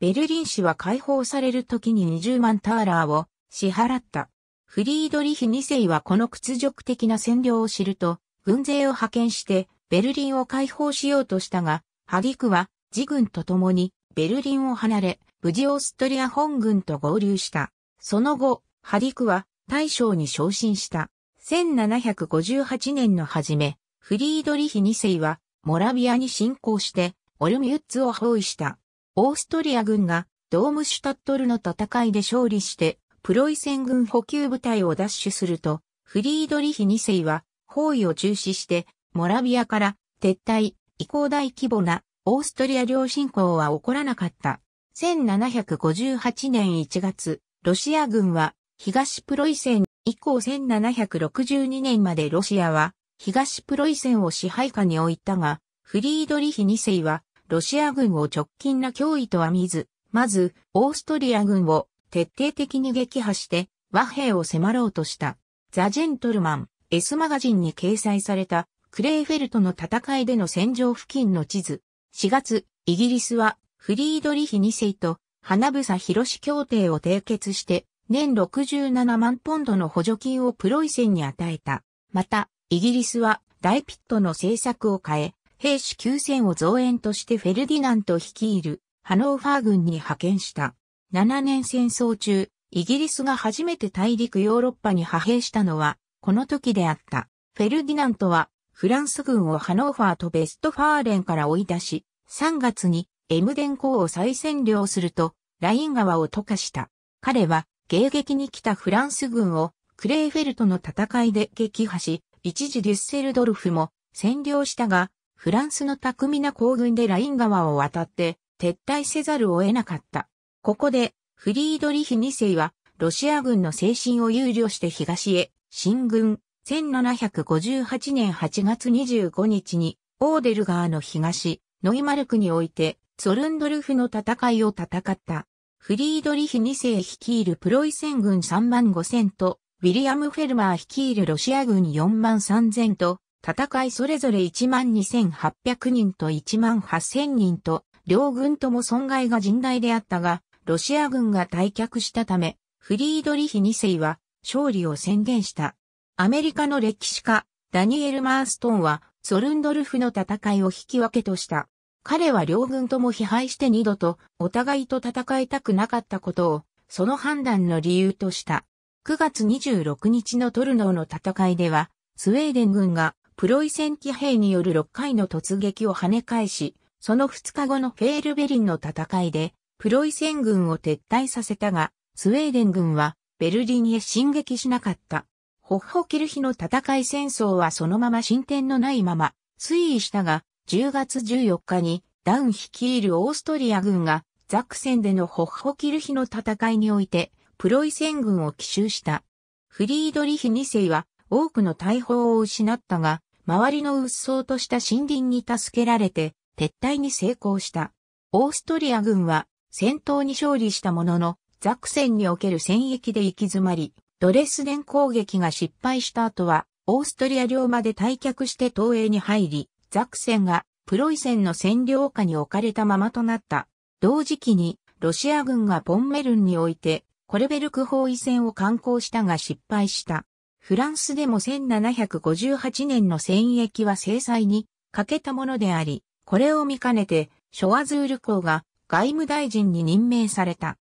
ベルリン市は解放される時に20万ターラーを支払った。フリードリヒ2世はこの屈辱的な占領を知ると、軍勢を派遣して、ベルリンを解放しようとしたが、ハリクは、自軍と共に、ベルリンを離れ、無事オーストリア本軍と合流した。その後、ハリクは、大将に昇進した。1758年の初め、フリードリヒ2世は、モラビアに侵攻して、オルミュッツを包囲した。オーストリア軍が、ドームシュタットルの戦いで勝利して、プロイセン軍補給部隊を奪取すると、フリードリヒ2世は包囲を中止して、モラビアから撤退、以降大規模なオーストリア領侵攻は起こらなかった。1758年1月、ロシア軍は東プロイセン以降1762年までロシアは東プロイセンを支配下に置いたが、フリードリヒ2世はロシア軍を直近な脅威とは見ず、まずオーストリア軍を徹底的に撃破して和平を迫ろうとした。ザ・ジェントルマン、S マガジンに掲載されたクレイフェルトの戦いでの戦場付近の地図。4月、イギリスはフリードリヒ2世と花房広士協定を締結して年67万ポンドの補助金をプロイセンに与えた。また、イギリスは大ピットの政策を変え、兵士9000を増援としてフェルディナント率いるハノーファー軍に派遣した。7年戦争中、イギリスが初めて大陸ヨーロッパに派兵したのは、この時であった。フェルディナントは、フランス軍をハノーファーとベストファーレンから追い出し、3月にエムデン港を再占領すると、ライン川を溶かした。彼は、迎撃に来たフランス軍を、クレーフェルトの戦いで撃破し、一時デュッセルドルフも占領したが、フランスの巧みな行軍でライン川を渡って、撤退せざるを得なかった。ここで、フリードリヒ2世は、ロシア軍の精神を憂慮して東へ、進軍、1758年8月25日に、オーデル川の東、ノイマルクにおいて、ソルンドルフの戦いを戦った。フリードリヒ2世率いるプロイセン軍3万5千と、ウィリアム・フェルマー率いるロシア軍4万3千と、戦いそれぞれ1万2800人と1万8000人と、両軍とも損害が甚大であったが、ロシア軍が退却したため、フリードリヒ2世は勝利を宣言した。アメリカの歴史家、ダニエル・マーストンは、ソルンドルフの戦いを引き分けとした。彼は両軍とも批判して二度とお互いと戦いたくなかったことを、その判断の理由とした。9月26日のトルノーの戦いでは、スウェーデン軍がプロイセン騎兵による6回の突撃を跳ね返し、その2日後のフェールベリンの戦いで、プロイセン軍を撤退させたが、スウェーデン軍はベルリンへ進撃しなかった。ホッホキルヒの戦い戦争はそのまま進展のないまま推移したが、10月14日にダウン率いるオーストリア軍がザクセンでのホッホキルヒの戦いにおいてプロイセン軍を奇襲した。フリードリヒ2世は多くの大砲を失ったが、周りの鬱蒼とした森林に助けられて撤退に成功した。オーストリア軍は戦闘に勝利したものの、ザクセンにおける戦役で行き詰まり、ドレスデン攻撃が失敗した後は、オーストリア領まで退却して東映に入り、ザクセンがプロイセンの占領下に置かれたままとなった。同時期に、ロシア軍がポンメルンにおいて、コレベルク包囲戦を観光したが失敗した。フランスでも1758年の戦役は制裁に欠けたものであり、これを見かねて、ショワズール公が外務大臣に任命された。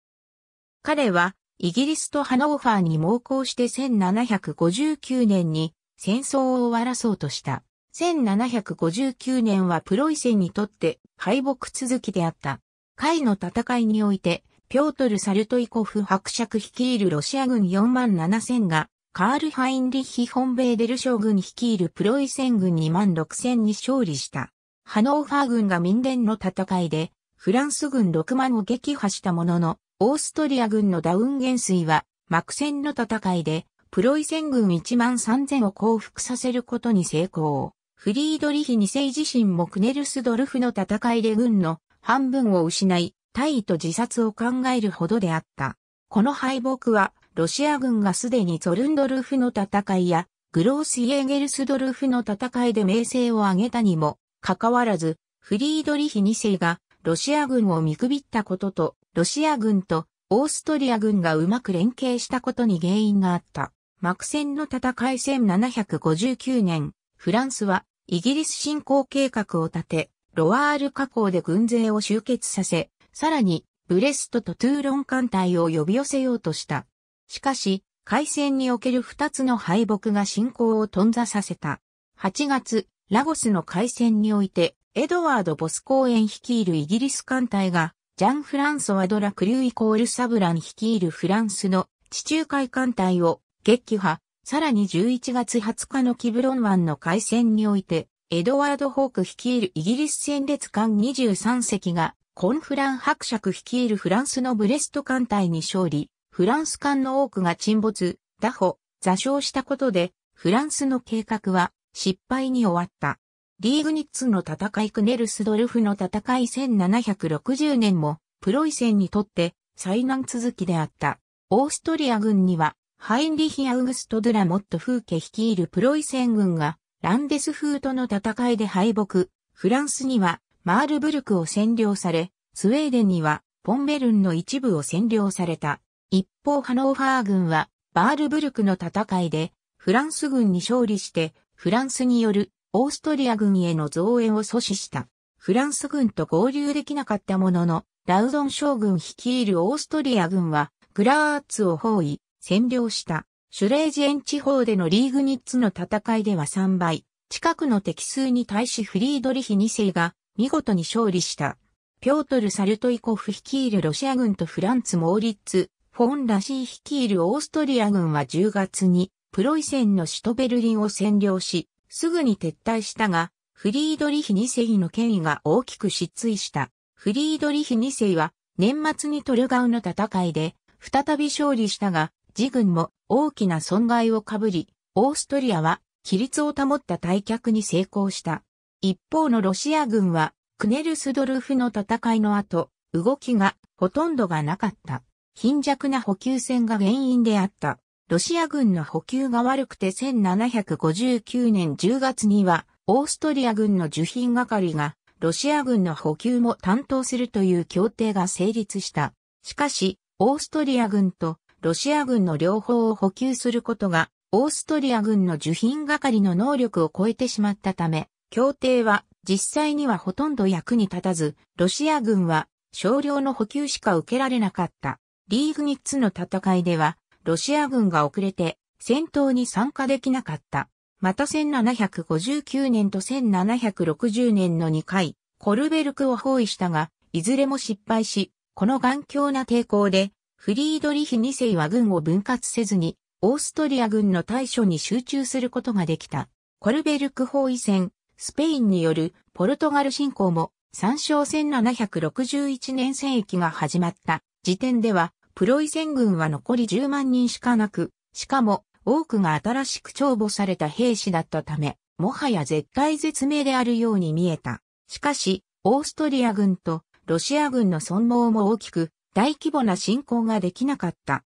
彼は、イギリスとハノーファーに猛攻して1759年に戦争を終わらそうとした。1759年はプロイセンにとって敗北続きであった。海の戦いにおいて、ピョートル・サルトイコフ伯爵率いるロシア軍4万7千が、カール・ハインリッヒ・本米デル将軍率いるプロイセン軍2万6千に勝利した。ハノーファー軍が民伝の戦いで、フランス軍6万を撃破したものの、オーストリア軍のダウン元帥は、幕戦の戦いで、プロイセン軍1万3000を降伏させることに成功。フリードリヒ2世自身もクネルスドルフの戦いで軍の半分を失い、大位と自殺を考えるほどであった。この敗北は、ロシア軍がすでにゾルンドルフの戦いや、グロース・イエーゲルスドルフの戦いで名声を上げたにも、かかわらず、フリードリヒ2世がロシア軍を見くびったことと、ロシア軍とオーストリア軍がうまく連携したことに原因があった。幕戦の戦い1759年、フランスはイギリス侵攻計画を立て、ロワール河口で軍勢を集結させ、さらにブレストとトゥーロン艦隊を呼び寄せようとした。しかし、海戦における二つの敗北が侵攻を頓挫させた。8月、ラゴスの海戦において、エドワード・ボス公園率いるイギリス艦隊が、ジャン・フランソワ・ドラ・クリューイコール・サブラン率いるフランスの地中海艦隊を撃破、さらに11月20日のキブロン湾の海戦において、エドワード・ホーク率いるイギリス戦列艦23隻が、コンフラン伯爵率いるフランスのブレスト艦隊に勝利、フランス艦の多くが沈没、打破、座礁したことで、フランスの計画は失敗に終わった。リーグニッツの戦いクネルスドルフの戦い1760年もプロイセンにとって災難続きであった。オーストリア軍にはハインリヒ・アウグスト・ドゥラモット・フーケ率いるプロイセン軍がランデスフートの戦いで敗北。フランスにはマールブルクを占領され、スウェーデンにはポンベルンの一部を占領された。一方ハノーファー軍はバールブルクの戦いでフランス軍に勝利してフランスによるオーストリア軍への増援を阻止した。フランス軍と合流できなかったものの、ラウドン将軍率いるオーストリア軍は、グラーツを包囲、占領した。シュレージエン地方でのリーグニッツの戦いでは3倍、近くの敵数に対しフリードリヒ2世が見事に勝利した。ピョートル・サルトイコフ率いるロシア軍とフランツ・モーリッツ、フォン・ラシー率いるオーストリア軍は10月にプロイセンの首都ベルリンを占領し、すぐに撤退したが、フリードリヒ2世の権威が大きく失墜した。フリードリヒ2世は年末にトルガウの戦いで再び勝利したが、自軍も大きな損害を被り、オーストリアは規律を保った退却に成功した。一方のロシア軍はクネルスドルフの戦いの後、動きがほとんどがなかった。貧弱な補給線が原因であった。ロシア軍の補給が悪くて1759年10月には、オーストリア軍の受品係が、ロシア軍の補給も担当するという協定が成立した。しかし、オーストリア軍とロシア軍の両方を補給することが、オーストリア軍の受品係の能力を超えてしまったため、協定は実際にはほとんど役に立たず、ロシア軍は少量の補給しか受けられなかった。リーグニッツの戦いでは、ロシア軍が遅れて戦闘に参加できなかった。また1759年と1760年の2回、コルベルクを包囲したが、いずれも失敗し、この頑強な抵抗で、フリードリヒ2世は軍を分割せずに、オーストリア軍の対処に集中することができた。コルベルク包囲戦、スペインによるポルトガル侵攻も、参照1761年戦役が始まった時点では、プロイセン軍は残り10万人しかなく、しかも多くが新しく帳簿された兵士だったため、もはや絶体絶命であるように見えた。しかし、オーストリア軍とロシア軍の損耗も大きく、大規模な侵攻ができなかった。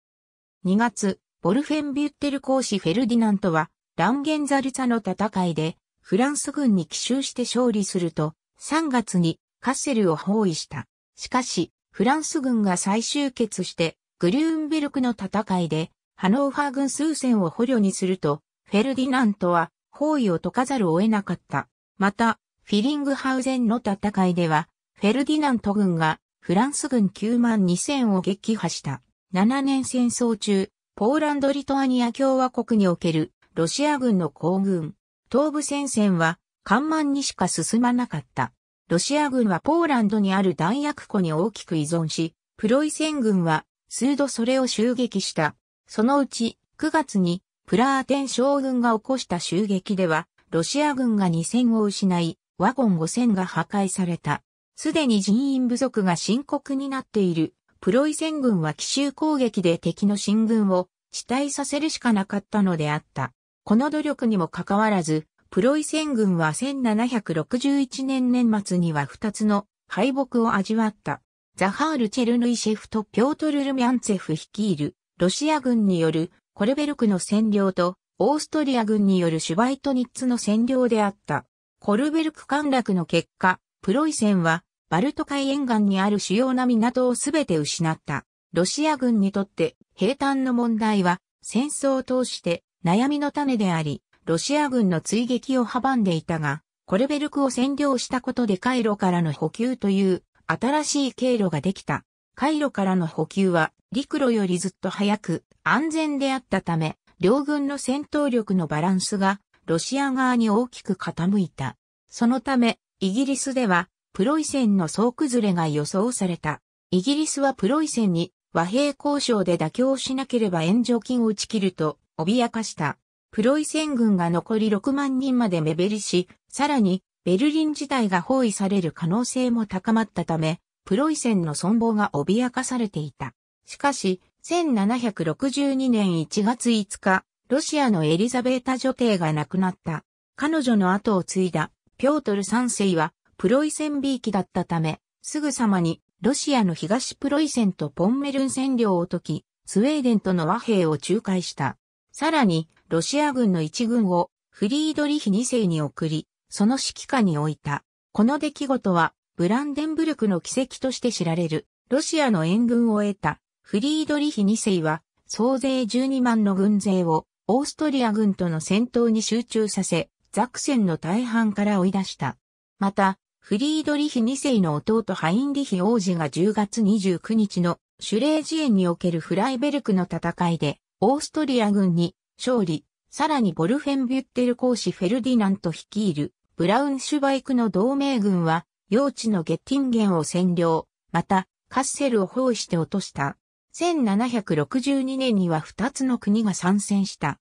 2月、ボルフェンビュッテル公使フェルディナントは、ランゲンザルツァの戦いで、フランス軍に奇襲して勝利すると、3月にカッセルを包囲した。しかし、フランス軍が再集結して、グリューンベルクの戦いで、ハノーファー軍数千を捕虜にすると、フェルディナントは包囲を解かざるを得なかった。また、フィリングハウゼンの戦いでは、フェルディナント軍がフランス軍9万2000を撃破した。7年戦争中、ポーランド・リトアニア共和国におけるロシア軍の行軍、東部戦線は緩慢にしか進まなかった。ロシア軍はポーランドにある弾薬庫に大きく依存し、プロイセン軍は数度それを襲撃した。そのうち、9月に、プラーテン将軍が起こした襲撃では、ロシア軍が2 0 0 0を失い、ワゴン5 0 0 0が破壊された。すでに人員不足が深刻になっている。プロイセン軍は奇襲攻撃で敵の進軍を地帯させるしかなかったのであった。この努力にもかかわらず、プロイセン軍は1761年年末には2つの敗北を味わった。ザハール・チェルヌイシェフとピョートル・ルミャンツェフ率いるロシア軍によるコルベルクの占領とオーストリア軍によるシュバイトニッツの占領であった。コルベルク陥落の結果、プロイセンはバルト海沿岸にある主要な港をすべて失った。ロシア軍にとって平坦の問題は戦争を通して悩みの種であり、ロシア軍の追撃を阻んでいたが、コルベルクを占領したことで回路からの補給という新しい経路ができた。回路からの補給は陸路よりずっと早く安全であったため、両軍の戦闘力のバランスがロシア側に大きく傾いた。そのため、イギリスではプロイセンの総崩れが予想された。イギリスはプロイセンに和平交渉で妥協しなければ援助金を打ち切ると脅かした。プロイセン軍が残り6万人まで目減りし、さらにベルリン自体が包囲される可能性も高まったため、プロイセンの存亡が脅かされていた。しかし、1762年1月5日、ロシアのエリザベータ女帝が亡くなった。彼女の後を継いだ、ピョートル3世は、プロイセンビーキだったため、すぐさまに、ロシアの東プロイセンとポンメルン占領を解き、スウェーデンとの和平を仲介した。さらに、ロシア軍の一軍を、フリードリヒ2世に送り、その指揮下に置いた。この出来事は、ブランデンブルクの奇跡として知られる、ロシアの援軍を得た、フリードリヒ2世は、総勢12万の軍勢を、オーストリア軍との戦闘に集中させ、ザクセンの大半から追い出した。また、フリードリヒ2世の弟ハインリヒ王子が10月29日のシュレージエンにおけるフライベルクの戦いで、オーストリア軍に勝利、さらにボルフェンビュッテル公使フェルディナント率いるブラウンシュバイクの同盟軍は、用地のゲッティンゲンを占領、また、カッセルを包囲して落とした。1762年には2つの国が参戦した。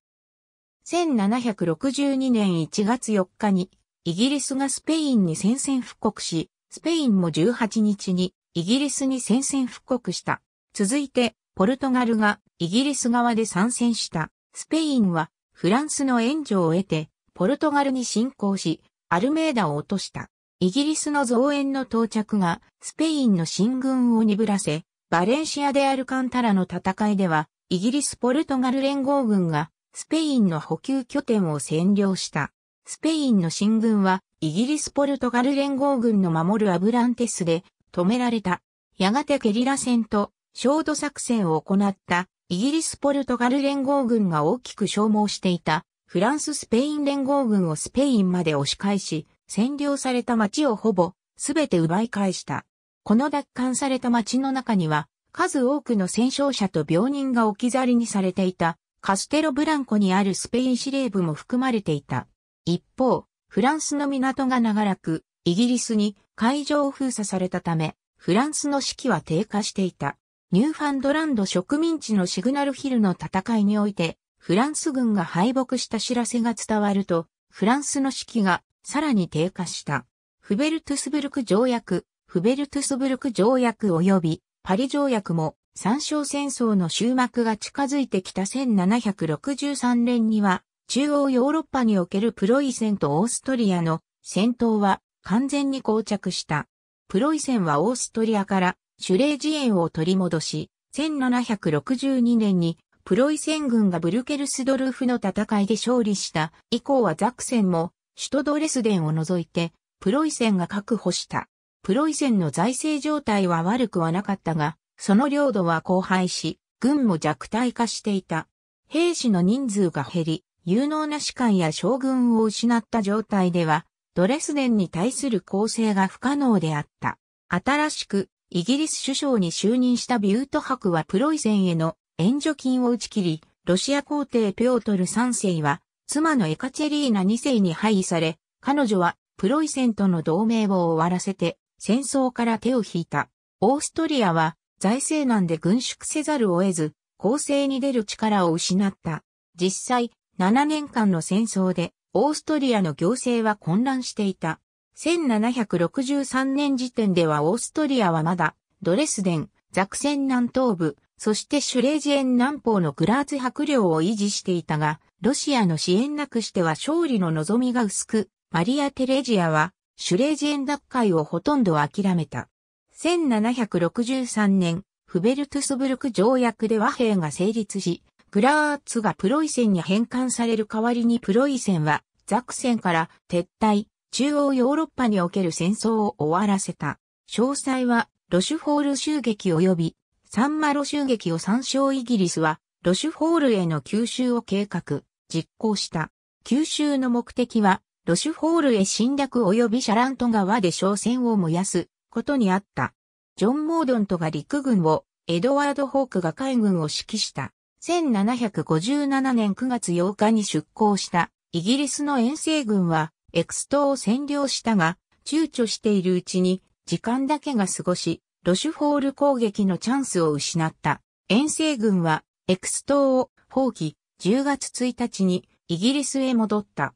1762年1月4日に、イギリスがスペインに宣戦布告し、スペインも18日にイギリスに宣戦布告した。続いて、ポルトガルがイギリス側で参戦した。スペインはフランスの援助を得て、ポルトガルに侵攻し、アルメーダを落とした。イギリスの増援の到着がスペインの進軍を鈍らせ、バレンシアでアルカンタラの戦いでは、イギリス・ポルトガル連合軍がスペインの補給拠点を占領した。スペインの進軍はイギリス・ポルトガル連合軍の守るアブランテスで止められた。やがてゲリラ戦と焦土作戦を行ったイギリス・ポルトガル連合軍が大きく消耗していたフランス・スペイン連合軍をスペインまで押し返し、占領された町をほぼすべて奪い返した。この奪還された町の中には、数多くの戦傷者と病人が置き去りにされていた、カステロブランコにあるスペイン司令部も含まれていた。一方、フランスの港が長らく、イギリスに海上を封鎖されたため、フランスの士気は低下していた。ニューファンドランド植民地のシグナルヒルの戦いにおいて、フランス軍が敗北した知らせが伝わると、フランスの士気がさらに低下した。フベルトゥスブルク条約、フベルトゥスブルク条約及びパリ条約も参照戦争の終幕が近づいてきた1763年には、中央ヨーロッパにおけるプロイセンとオーストリアの戦闘は完全に膠着した。プロイセンはオーストリアから主ジ自演を取り戻し、1762年にプロイセン軍がブルケルスドルフの戦いで勝利した以降はザクセンも首都ドレスデンを除いてプロイセンが確保した。プロイセンの財政状態は悪くはなかったが、その領土は荒廃し、軍も弱体化していた。兵士の人数が減り、有能な士官や将軍を失った状態では、ドレスデンに対する攻勢が不可能であった。新しく、イギリス首相に就任したビュート博はプロイセンへの援助金を打ち切り、ロシア皇帝ピョートル3世は、妻のエカチェリーナ2世に廃位され、彼女はプロイセンとの同盟を終わらせて、戦争から手を引いた。オーストリアは、財政難で軍縮せざるを得ず、攻勢に出る力を失った。実際、7年間の戦争で、オーストリアの行政は混乱していた。1763年時点ではオーストリアはまだ、ドレスデン、ザクセン南東部、そしてシュレージエン南方のグラーツ白領を維持していたが、ロシアの支援なくしては勝利の望みが薄く、マリア・テレジアは、シュレージエン奪回をほとんど諦めた。1763年、フベルトゥスブルク条約で和平が成立し、グラーツがプロイセンに返還される代わりにプロイセンは、ザクセンから撤退、中央ヨーロッパにおける戦争を終わらせた。詳細は、ロシュフォール襲撃及びサンマロ襲撃を参照イギリスは、ロシュフォールへの吸収を計画、実行した。吸収の目的は、ロシュフォールへ侵略及びシャラント川で商船を燃やすことにあった。ジョン・モードントが陸軍を、エドワード・ホークが海軍を指揮した。1757年9月8日に出港したイギリスの遠征軍はエクストを占領したが、躊躇しているうちに時間だけが過ごし、ロシュフォール攻撃のチャンスを失った。遠征軍はエクス島を放棄、10月1日にイギリスへ戻った。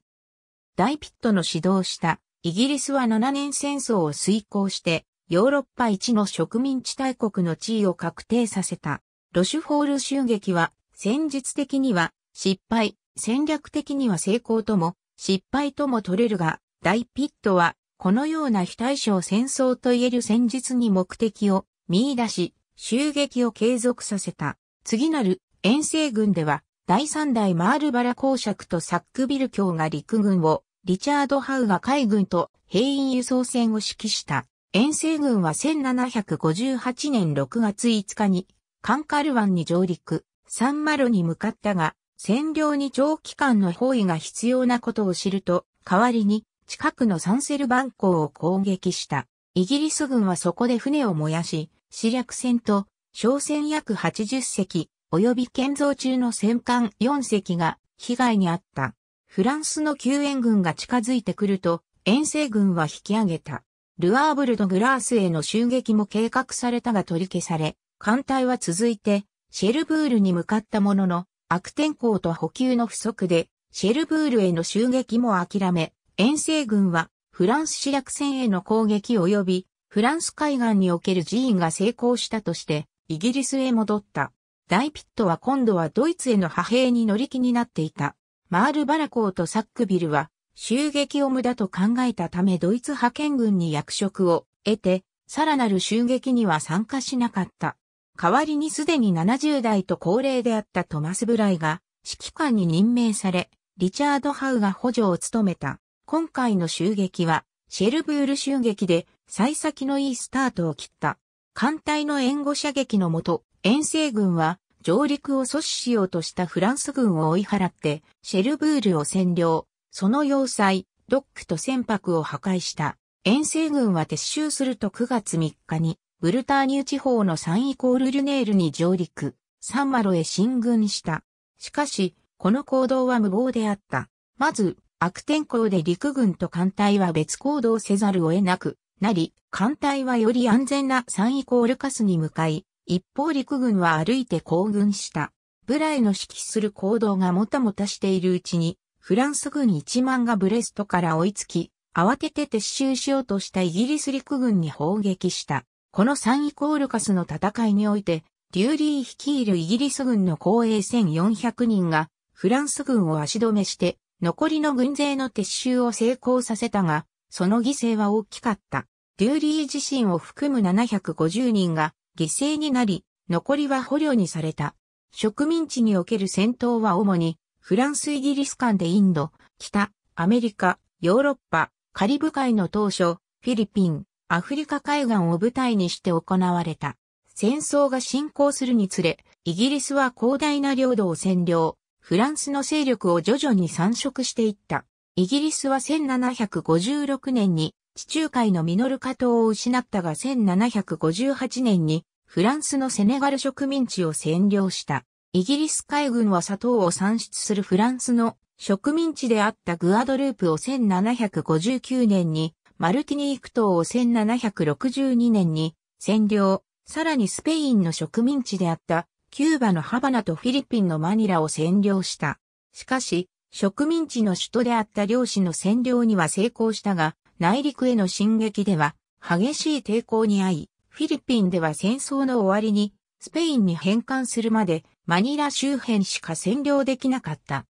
大ピットの指導したイギリスは7年戦争を遂行してヨーロッパ一の植民地大国の地位を確定させた。ロシュフォール襲撃は戦術的には失敗、戦略的には成功とも失敗とも取れるが、大ピットはこのような非対称戦争といえる戦術に目的を見出し、襲撃を継続させた。次なる遠征軍では、第三代マールバラ公爵とサックビル卿が陸軍を、リチャード・ハウが海軍と兵員輸送船を指揮した。遠征軍は1758年6月5日に、カンカル湾に上陸、サンマロに向かったが、占領に長期間の包囲が必要なことを知ると、代わりに近くのサンセルバン港を攻撃した。イギリス軍はそこで船を燃やし、死略船と商船約80隻、及び建造中の戦艦4隻が被害に遭った。フランスの救援軍が近づいてくると、遠征軍は引き上げた。ルアーブルとグラースへの襲撃も計画されたが取り消され、艦隊は続いて、シェルブールに向かったものの、悪天候と補給の不足で、シェルブールへの襲撃も諦め、遠征軍はフランス主略戦への攻撃及びフランス海岸における寺院が成功したとしてイギリスへ戻った。大ピットは今度はドイツへの派兵に乗り気になっていた。マールバラコーとサックビルは襲撃を無駄と考えたためドイツ派遣軍に役職を得て、さらなる襲撃には参加しなかった。代わりにすでに70代と高齢であったトマス・ブライが指揮官に任命され、リチャード・ハウが補助を務めた。今回の襲撃は、シェルブール襲撃で、幸先のいいスタートを切った。艦隊の援護射撃のもと、遠征軍は、上陸を阻止しようとしたフランス軍を追い払って、シェルブールを占領、その要塞、ドックと船舶を破壊した。遠征軍は撤収すると9月3日に、ブルターニュ地方のサンイコールルネールに上陸、サンマロへ進軍した。しかし、この行動は無謀であった。まず、悪天候で陸軍と艦隊は別行動せざるを得なくなり、艦隊はより安全な山イコールカスに向かい、一方陸軍は歩いて行軍した。ブライの指揮する行動がもたもたしているうちに、フランス軍1万がブレストから追いつき、慌てて撤収しようとしたイギリス陸軍に砲撃した。このサンイコールカスの戦いにおいて、デューリー率いるイギリス軍の後衛1400人が、フランス軍を足止めして、残りの軍勢の撤収を成功させたが、その犠牲は大きかった。デューリー自身を含む750人が犠牲になり、残りは捕虜にされた。植民地における戦闘は主に、フランス・イギリス間でインド、北、アメリカ、ヨーロッパ、カリブ海の当初、フィリピン、アフリカ海岸を舞台にして行われた。戦争が進行するにつれ、イギリスは広大な領土を占領、フランスの勢力を徐々に散色していった。イギリスは1756年に地中海のミノルカ島を失ったが1758年にフランスのセネガル植民地を占領した。イギリス海軍は砂糖を産出するフランスの植民地であったグアドループを1759年に、マルティニーク島を1762年に占領、さらにスペインの植民地であったキューバのハバナとフィリピンのマニラを占領した。しかし、植民地の首都であった漁師の占領には成功したが、内陸への進撃では激しい抵抗に遭い、フィリピンでは戦争の終わりにスペインに返還するまでマニラ周辺しか占領できなかった。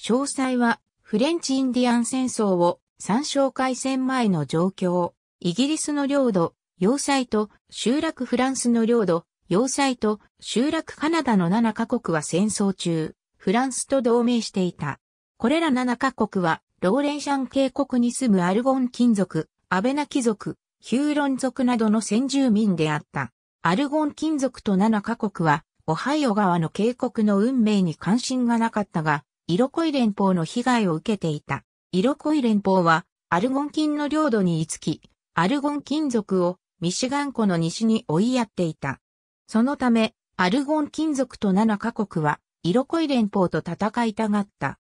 詳細はフレンチインディアン戦争を参照開戦前の状況、イギリスの領土、要塞と集落フランスの領土、要塞と集落カナダの7カ国は戦争中、フランスと同盟していた。これら7カ国は、ローレンシャン渓谷に住むアルゴン金属、アベナ貴族、ヒューロン族などの先住民であった。アルゴン金属と7カ国は、オハイオ川の渓谷の運命に関心がなかったが、イロコイ連邦の被害を受けていた。イロコイ連邦は、アルゴン金の領土に居つき、アルゴン金属をミシガン湖の西に追いやっていた。そのため、アルゴン金属と7カ国は、色恋連邦と戦いたがった。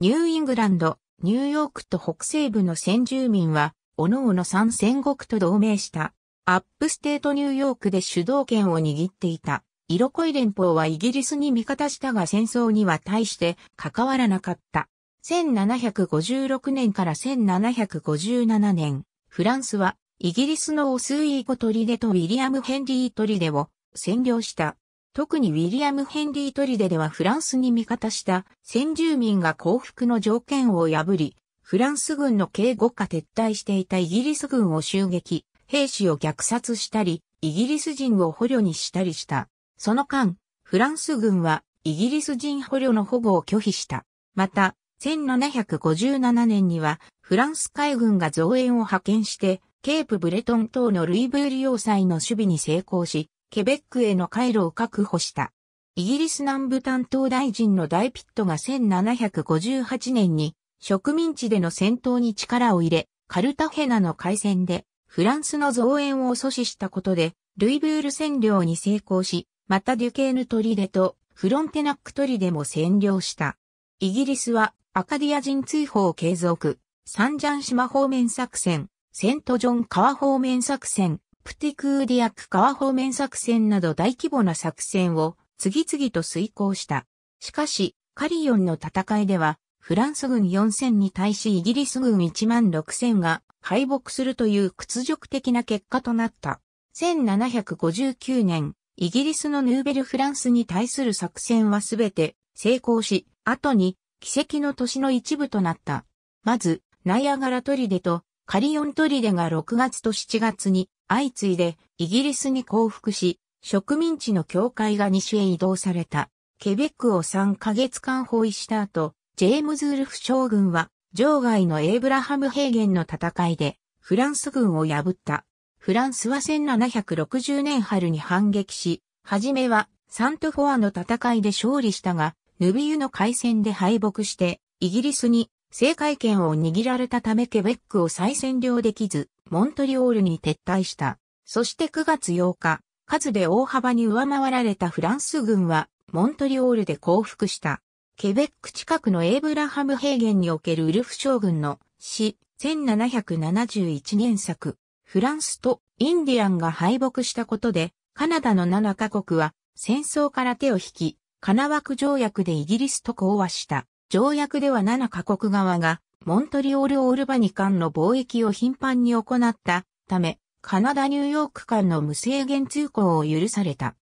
ニューイングランド、ニューヨークと北西部の先住民は、各々参戦国と同盟した。アップステートニューヨークで主導権を握っていた。色恋連邦はイギリスに味方したが戦争には対して関わらなかった。1756年から1757年、フランスはイギリスのオスイーコトリデとウィリアム・ヘンリー・トリデを占領した。特にウィリアム・ヘンリー・トリデではフランスに味方した先住民が降伏の条件を破り、フランス軍の警護下撤退していたイギリス軍を襲撃、兵士を虐殺したり、イギリス人を捕虜にしたりした。その間、フランス軍はイギリス人捕虜の保護を拒否した。また、1757年にはフランス海軍が増援を派遣して、ケープブレトン島のルイブール要塞の守備に成功し、ケベックへの回路を確保した。イギリス南部担当大臣のダイピットが1758年に植民地での戦闘に力を入れ、カルタヘナの海戦でフランスの増援を阻止したことで、ルイブール占領に成功し、またデュケーヌ砦とフロンテナック砦も占領した。イギリスはアカディア人追放継続、サンジャン島方面作戦、セントジョン川方面作戦、プティクーディアク川方面作戦など大規模な作戦を次々と遂行した。しかし、カリヨンの戦いでは、フランス軍4000に対しイギリス軍1万6000が敗北するという屈辱的な結果となった。1759年、イギリスのヌーベルフランスに対する作戦はすべて成功し、後に奇跡の年の一部となった。まず、ナイアガラ砦とカリオントリデが6月と7月に相次いでイギリスに降伏し、植民地の境界が西へ移動された。ケベックを3ヶ月間包囲した後、ジェームズ・ウルフ将軍は、場外のエイブラハム平原の戦いで、フランス軍を破った。フランスは1760年春に反撃し、はじめはサントフォアの戦いで勝利したが、ヌビユの海戦で敗北して、イギリスに政界権を握られたためケベックを再占領できず、モントリオールに撤退した。そして9月8日、数で大幅に上回られたフランス軍は、モントリオールで降伏した。ケベック近くのエイブラハム平原におけるウルフ将軍の死、1771年作、フランスとインディアンが敗北したことで、カナダの7カ国は戦争から手を引き、カナワク条約でイギリスと講和した。条約では7カ国側が、モントリオール・オールバニ間の貿易を頻繁に行ったため、カナダ・ニューヨーク間の無制限通行を許された。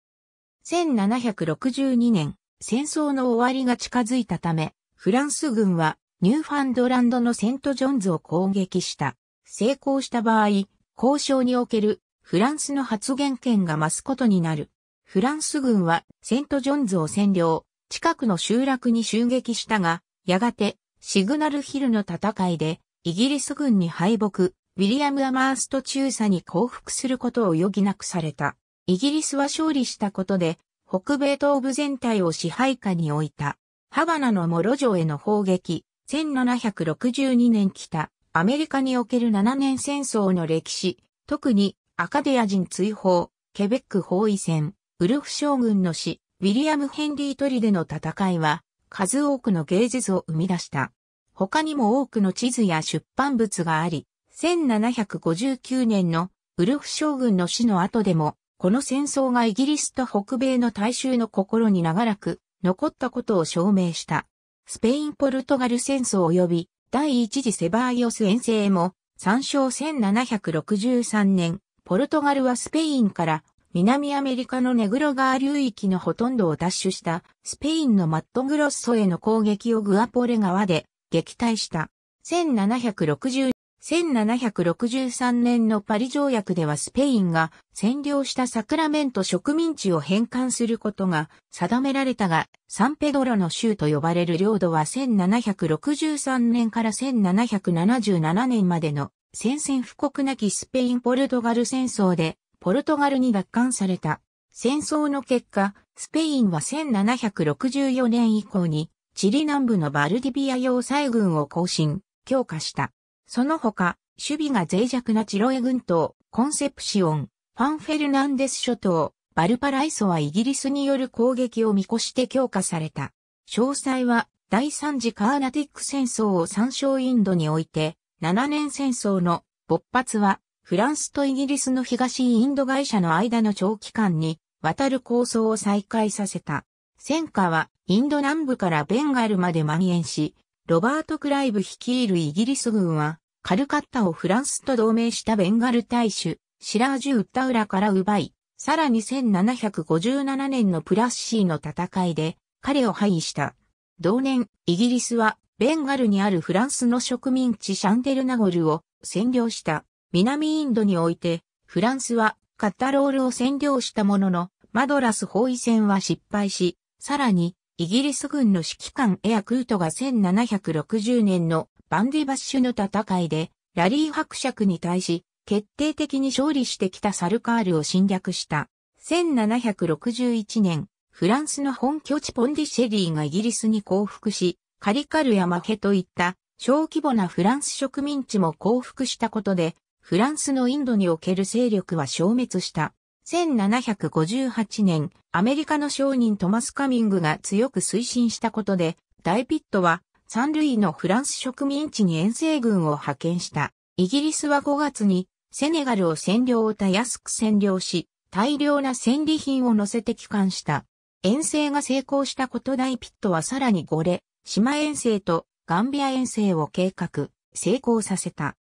1762年、戦争の終わりが近づいたため、フランス軍はニューファンドランドのセント・ジョンズを攻撃した。成功した場合、交渉におけるフランスの発言権が増すことになる。フランス軍はセント・ジョンズを占領、近くの集落に襲撃したが、やがて、シグナルヒルの戦いで、イギリス軍に敗北、ウィリアム・アマースト中佐に降伏することを余儀なくされた。イギリスは勝利したことで、北米東部全体を支配下に置いた。ハバナのモロ城への砲撃、1762年北、アメリカにおける7年戦争の歴史、特にアカディア人追放、ケベック包囲戦、ウルフ将軍の死、ウィリアム・ヘンリー・トリでの戦いは、数多くの芸術を生み出した。他にも多くの地図や出版物があり、1759年のウルフ将軍の死の後でも、この戦争がイギリスと北米の大衆の心に長らく残ったことを証明した。スペイン・ポルトガル戦争及び第一次セバイオス遠征も参照1763年、ポルトガルはスペインから南アメリカのネグロ川流域のほとんどを奪取したスペインのマットグロッソへの攻撃をグアポレ川で撃退した。1760 1763年のパリ条約ではスペインが占領したサクラメント植民地を返還することが定められたが、サンペドロの州と呼ばれる領土は1763年から1777年までの戦線布告なきスペイン・ポルトガル戦争でポルトガルに奪還された。戦争の結果、スペインは1764年以降に、チリ南部のバルディビア要塞軍を更新、強化した。その他、守備が脆弱なチロエ軍島、コンセプシオン、ファンフェルナンデス諸島、バルパライソはイギリスによる攻撃を見越して強化された。詳細は、第三次カーナティック戦争を参照インドにおいて、7年戦争の勃発はフランスとイギリスの東インド会社の間の長期間に渡る構想を再開させた。戦火はインド南部からベンガルまで蔓延し、ロバート・クライブ率いるイギリス軍は、カルカッタをフランスと同盟したベンガル大主、シラージュ・ウッタウラから奪い、さらに1757年のプラッシーの戦いで彼を敗位した。同年、イギリスはベンガルにあるフランスの植民地シャンデルナゴルを占領した。南インドにおいて、フランスはカッタロールを占領したものの、マドラス包囲戦は失敗し、さらに、イギリス軍の指揮官エア・クートが1760年のバンディバッシュの戦いで、ラリー伯爵に対し、決定的に勝利してきたサルカールを侵略した。1761年、フランスの本拠地ポンディシェリーがイギリスに降伏し、カリカルやマケといった小規模なフランス植民地も降伏したことで、フランスのインドにおける勢力は消滅した。1758年、アメリカの商人トマス・カミングが強く推進したことで、大ピットは、三イのフランス植民地に遠征軍を派遣した。イギリスは5月に、セネガルを占領をたやすく占領し、大量な戦利品を乗せて帰還した。遠征が成功したこと大ピットはさらに5例、島遠征とガンビア遠征を計画、成功させた。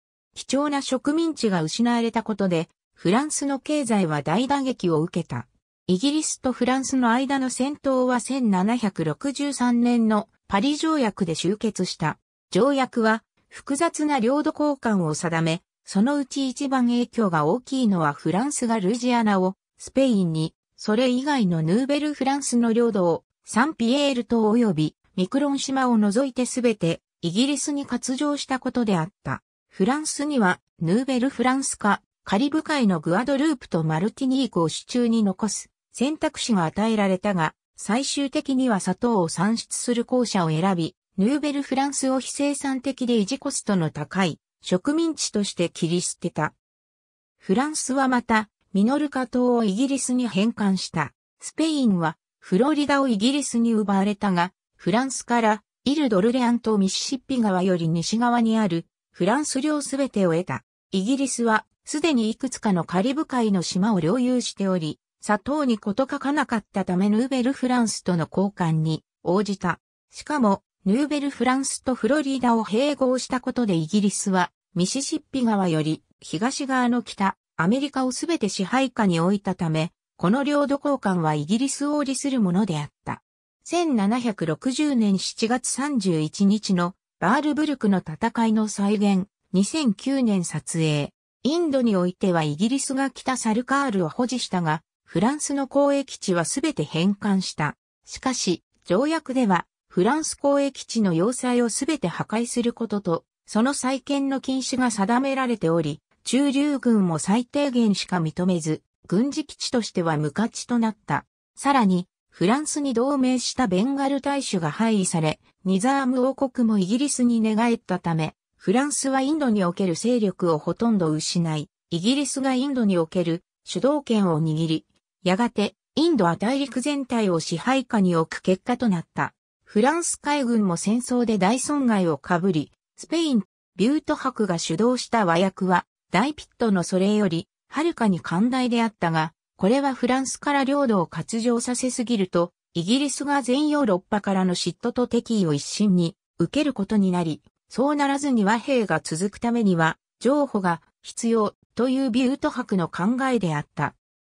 貴重な植民地が失われたことで、フランスの経済は大打撃を受けた。イギリスとフランスの間の戦闘は1763年のパリ条約で終結した。条約は複雑な領土交換を定め、そのうち一番影響が大きいのはフランスがルジアナをスペインに、それ以外のヌーベルフランスの領土をサンピエール島及びミクロン島を除いてすべてイギリスに割譲したことであった。フランスには、ヌーベルフランスか、カリブ海のグアドループとマルティニークを手中に残す選択肢が与えられたが、最終的には砂糖を産出する校舎を選び、ヌーベルフランスを非生産的で維持コストの高い植民地として切り捨てた。フランスはまた、ミノルカ島をイギリスに返還した。スペインは、フロリダをイギリスに奪われたが、フランスから、イル・ドルレアンとミシシッピ川より西側にあるフランス領すべてを得た。イギリスは、すでにいくつかのカリブ海の島を領有しており、砂糖に事欠かなかったためヌーベルフランスとの交換に応じた。しかも、ヌーベルフランスとフロリダを併合したことでイギリスは、ミシシッピ川より東側の北、アメリカをすべて支配下に置いたため、この領土交換はイギリスを利するものであった。1760年7月31日のバールブルクの戦いの再現、2009年撮影。インドにおいてはイギリスが北サルカールを保持したが、フランスの公益地はすべて返還した。しかし、条約では、フランス公益地の要塞をすべて破壊することと、その再建の禁止が定められており、中流軍も最低限しか認めず、軍事基地としては無価値となった。さらに、フランスに同盟したベンガル大使が廃位され、ニザーム王国もイギリスに寝返ったため、フランスはインドにおける勢力をほとんど失い、イギリスがインドにおける主導権を握り、やがてインドは大陸全体を支配下に置く結果となった。フランス海軍も戦争で大損害をかぶり、スペイン、ビュート博が主導した和訳は、大ピットのそれより、はるかに寛大であったが、これはフランスから領土を割譲させすぎると、イギリスが全ヨーロッパからの嫉妬と敵意を一身に受けることになり、そうならずに和平が続くためには、譲歩が必要というビュート博の考えであった。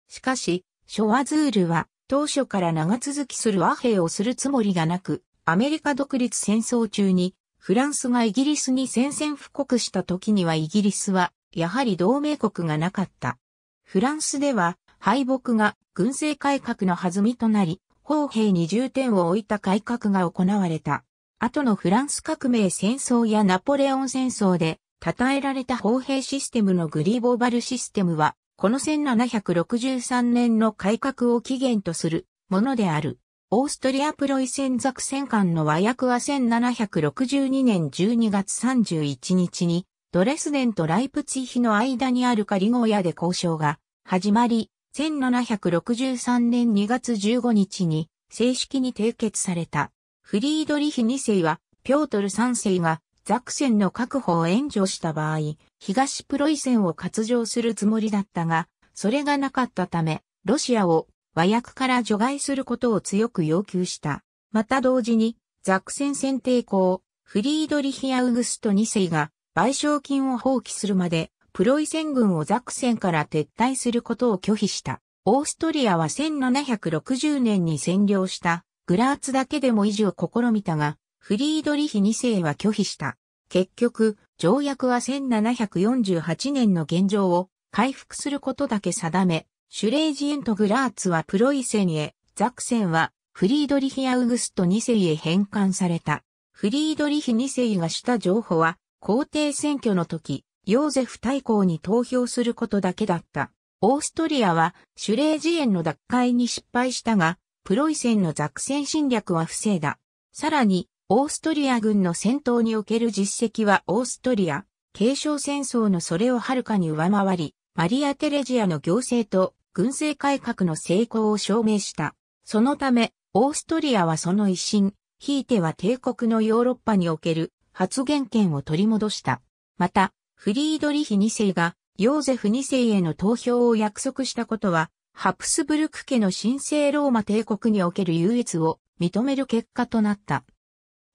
しかし、ショワズールは当初から長続きする和平をするつもりがなく、アメリカ独立戦争中にフランスがイギリスに宣戦布告した時にはイギリスはやはり同盟国がなかった。フランスでは敗北が軍政改革の弾みとなり、砲兵に重点を置いた改革が行われた。後のフランス革命戦争やナポレオン戦争で、称えられた砲兵システムのグリーボーバルシステムは、この1763年の改革を起源とするものである。オーストリア・プロイセン作戦艦の和訳は1762年12月31日に、ドレスデンとライプツィヒの間にあるカリゴヤで交渉が始まり、1763年2月15日に正式に締結された。フリードリヒ2世は、ピョートル3世がザクセンの確保を援助した場合、東プロイセンを割譲するつもりだったが、それがなかったため、ロシアを和訳から除外することを強く要求した。また同時に、ザクセン選定校、フリードリヒ・アウグスト2世が賠償金を放棄するまでプロイセン軍をザクセンから撤退することを拒否した。オーストリアは1760年に占領したグラーツだけでも維持を試みたが、フリードリヒ2世は拒否した。結局、条約は1748年の現状を回復することだけ定め、シュレージエンとグラーツはプロイセンへ、ザクセンはフリードリヒ・アウグスト2世へ返還された。フリードリヒ2世がした情報は、皇帝選挙の時、ヨーゼフ大公に投票することだけだった。オーストリアはシュレージエンの奪回に失敗したが、プロイセンのザク侵略は不正だ。さらに、オーストリア軍の戦闘における実績はオーストリア、継承戦争のそれをはるかに上回り、マリア・テレジアの行政と軍政改革の成功を証明した。そのため、オーストリアはその一心、ひいては帝国のヨーロッパにおける発言権を取り戻した。また、フリードリヒ2世がヨーゼフ2世への投票を約束したことは、ハプスブルク家の神聖ローマ帝国における優越を認める結果となった。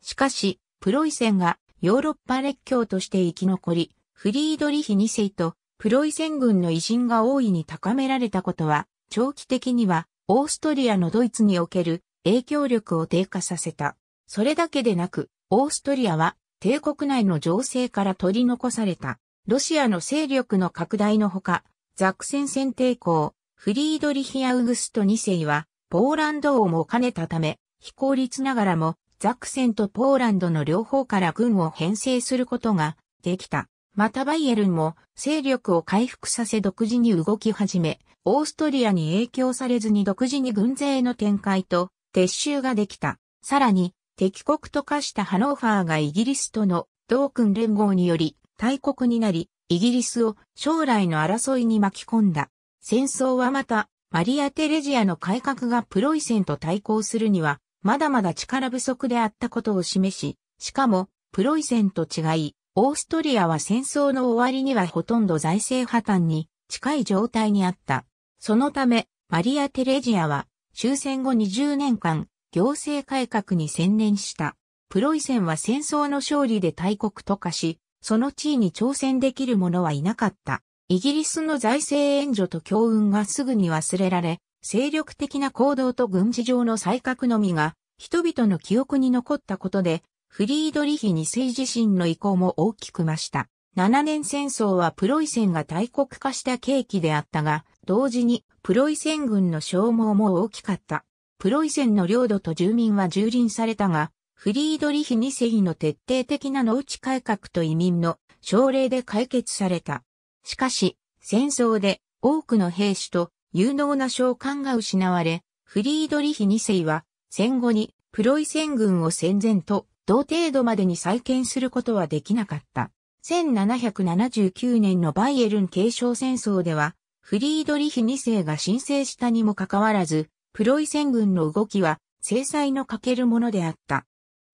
しかし、プロイセンがヨーロッパ列強として生き残り、フリードリヒ2世とプロイセン軍の威信が大いに高められたことは、長期的にはオーストリアのドイツにおける影響力を低下させた。それだけでなく、オーストリアは帝国内の情勢から取り残された、ロシアの勢力の拡大のほか、ザクセン選定校、フリードリヒ・アウグスト2世は、ポーランド王も兼ねたため、非効率ながらも、ザクセンとポーランドの両方から軍を編成することができた。またバイエルンも勢力を回復させ独自に動き始め、オーストリアに影響されずに独自に軍勢の展開と撤収ができた。さらに、敵国と化したハノーファーがイギリスとの同君連合により大国になり、イギリスを将来の争いに巻き込んだ。戦争はまた、マリア・テレジアの改革がプロイセンと対抗するには、まだまだ力不足であったことを示し、しかも、プロイセンと違い、オーストリアは戦争の終わりにはほとんど財政破綻に近い状態にあった。そのため、マリア・テレジアは終戦後20年間、行政改革に専念した。プロイセンは戦争の勝利で大国と化し、その地位に挑戦できる者はいなかった。イギリスの財政援助と強運がすぐに忘れられ、精力的な行動と軍事上の才覚のみが、人々の記憶に残ったことで、フリードリヒ2世自身の意向も大きく増した。7年戦争はプロイセンが大国化した契機であったが、同時にプロイセン軍の消耗も大きかった。プロイセンの領土と住民は蹂躙されたが、フリードリヒ2世の徹底的な農地改革と移民の奨励で解決された。しかし、戦争で多くの兵士と有能な将官が失われ、フリードリヒ2世は戦後にプロイセン軍を戦前と同程度までに再建することはできなかった。1779年のバイエルン継承戦争では、フリードリヒ2世が申請したにもかかわらず、プロイセン軍の動きは制裁のかけるものであった。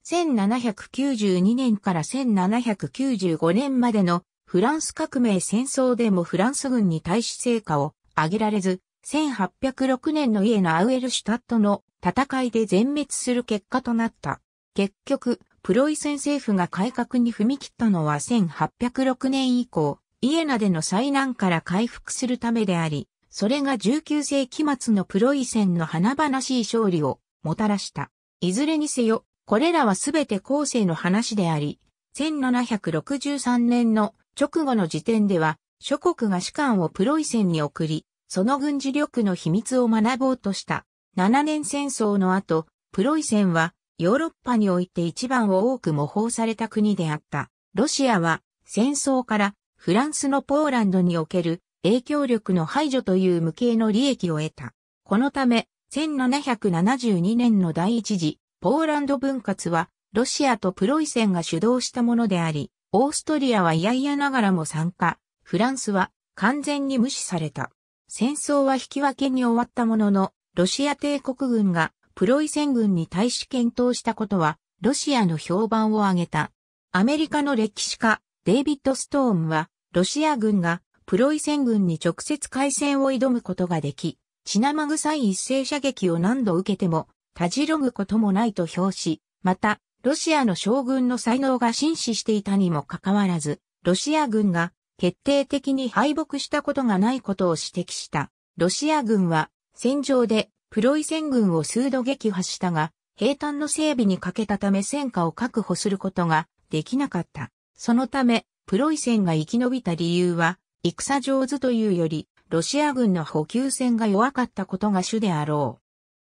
1792年から1795年までのフランス革命戦争でもフランス軍に対し成果を上げられず、1806年のイエナ・アウエルシュタットの戦いで全滅する結果となった。結局、プロイセン政府が改革に踏み切ったのは1806年以降、イエナでの災難から回復するためであり、それが19世紀末のプロイセンの華々しい勝利をもたらした。いずれにせよ、これらはすべて後世の話であり、1763年の直後の時点では、諸国が士官をプロイセンに送り、その軍事力の秘密を学ぼうとした。7年戦争の後、プロイセンはヨーロッパにおいて一番を多く模倣された国であった。ロシアは戦争からフランスのポーランドにおける影響力の排除という無形の利益を得た。このため、1772年の第一次、ポーランド分割は、ロシアとプロイセンが主導したものであり、オーストリアは嫌々ながらも参加、フランスは完全に無視された。戦争は引き分けに終わったものの、ロシア帝国軍がプロイセン軍に対し検討したことは、ロシアの評判を上げた。アメリカの歴史家、デイビッド・ストーンは、ロシア軍がプロイセン軍に直接海戦を挑むことができ、血生臭い一斉射撃を何度受けても、たじろぐこともないと評し、また、ロシアの将軍の才能が紳士していたにもかかわらず、ロシア軍が決定的に敗北したことがないことを指摘した。ロシア軍は戦場でプロイセン軍を数度撃破したが、兵站の整備に欠けたため戦果を確保することができなかった。そのため、プロイセンが生き延びた理由は、戦上手というより、ロシア軍の補給線が弱かったことが主であろ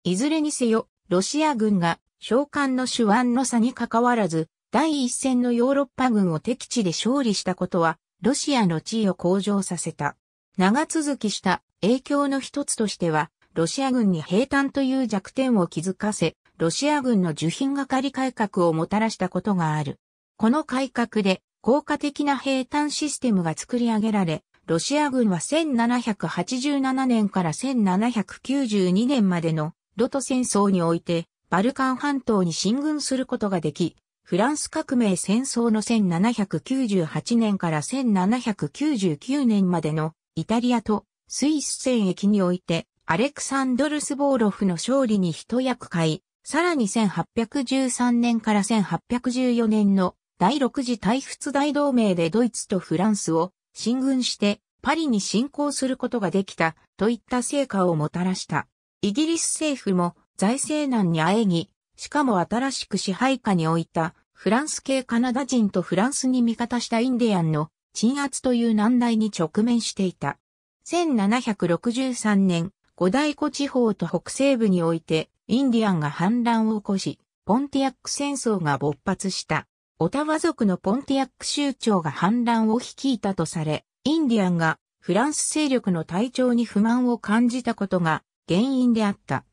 う。いずれにせよ、ロシア軍が召喚の手腕の差に関わらず、第一線のヨーロッパ軍を敵地で勝利したことは、ロシアの地位を向上させた。長続きした影響の一つとしては、ロシア軍に平坦という弱点を気づかせ、ロシア軍の受品係改革をもたらしたことがある。この改革で、効果的な兵端システムが作り上げられ、ロシア軍は1787年から1792年までのロト戦争において、バルカン半島に進軍することができ、フランス革命戦争の1798年から1799年までのイタリアとスイス戦役において、アレクサンドルス・ボーロフの勝利に一役買い、さらに1813年から1814年の第六次大仏大同盟でドイツとフランスを進軍してパリに侵攻することができたといった成果をもたらした。イギリス政府も財政難にあえぎ、しかも新しく支配下に置いたフランス系カナダ人とフランスに味方したインディアンの鎮圧という難題に直面していた。1763年、五大湖地方と北西部においてインディアンが反乱を起こし、ポンティアック戦争が勃発した。オタワ族のポンティアック州長が反乱を率いたとされ、インディアンがフランス勢力の体調に不満を感じたことが原因であった。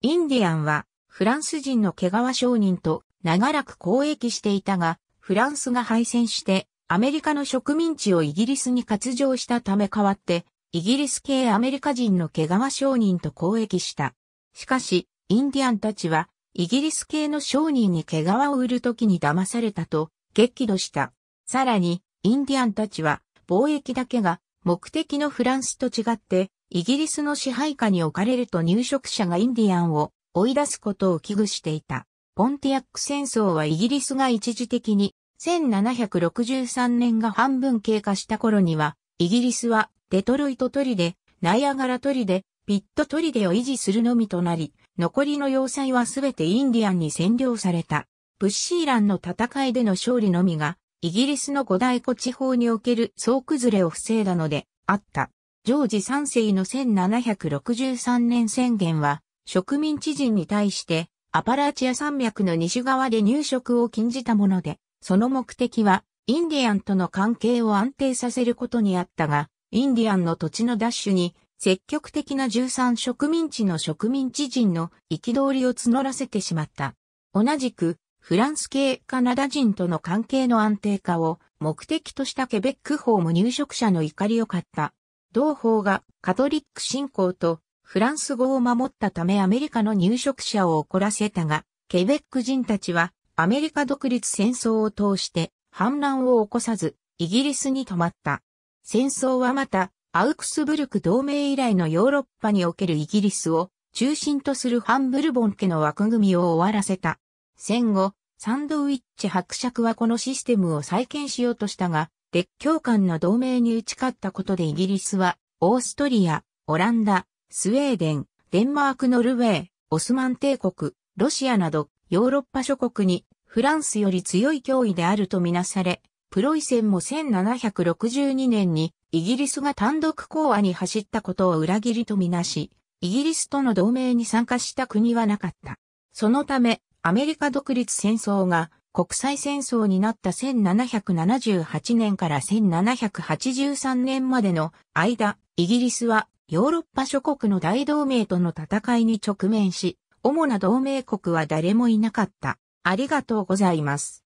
インディアンはフランス人の毛皮商人と長らく交易していたが、フランスが敗戦してアメリカの植民地をイギリスに割譲したため代わって、イギリス系アメリカ人の毛皮商人と交易した。しかし、インディアンたちはイギリス系の商人に毛皮を売るときに騙されたと激怒した。さらに、インディアンたちは貿易だけが目的のフランスと違って、イギリスの支配下に置かれると入植者がインディアンを追い出すことを危惧していた。ポンティアック戦争はイギリスが一時的に1763年が半分経過した頃には、イギリスはデトロイトトリナイアガラトリピットトリを維持するのみとなり、残りの要塞はすべてインディアンに占領された。プッシーランの戦いでの勝利のみが、イギリスの五大湖地方における総崩れを防いだので、あった。ジョージ3世の1763年宣言は、植民地人に対して、アパラチア山脈の西側で入植を禁じたもので、その目的は、インディアンとの関係を安定させることにあったが、インディアンの土地の奪取に積極的な13植民地の植民地人の憤りを募らせてしまった。同じく、フランス系カナダ人との関係の安定化を目的としたケベック法も入植者の怒りを買った。同法がカトリック信仰とフランス語を守ったためアメリカの入植者を怒らせたが、ケベック人たちはアメリカ独立戦争を通して反乱を起こさず、イギリスに泊まった。戦争はまたアウクスブルク同盟以来のヨーロッパにおけるイギリスを中心とするハンブルボン家の枠組みを終わらせた。戦後、サンドウィッチ伯爵はこのシステムを再建しようとしたが、列強間の同盟に打ち勝ったことでイギリスは、オーストリア、オランダ、スウェーデン、デンマーク、ノルウェー、オスマン帝国、ロシアなど、ヨーロッパ諸国にフランスより強い脅威であるとみなされ、プロイセンも1762年にイギリスが単独講和に走ったことを裏切りとみなし、イギリスとの同盟に参加した国はなかった。そのため、アメリカ独立戦争が国際戦争になった1778年から1783年までの間、イギリスはヨーロッパ諸国の大同盟との戦いに直面し、主な同盟国は誰もいなかった。ありがとうございます。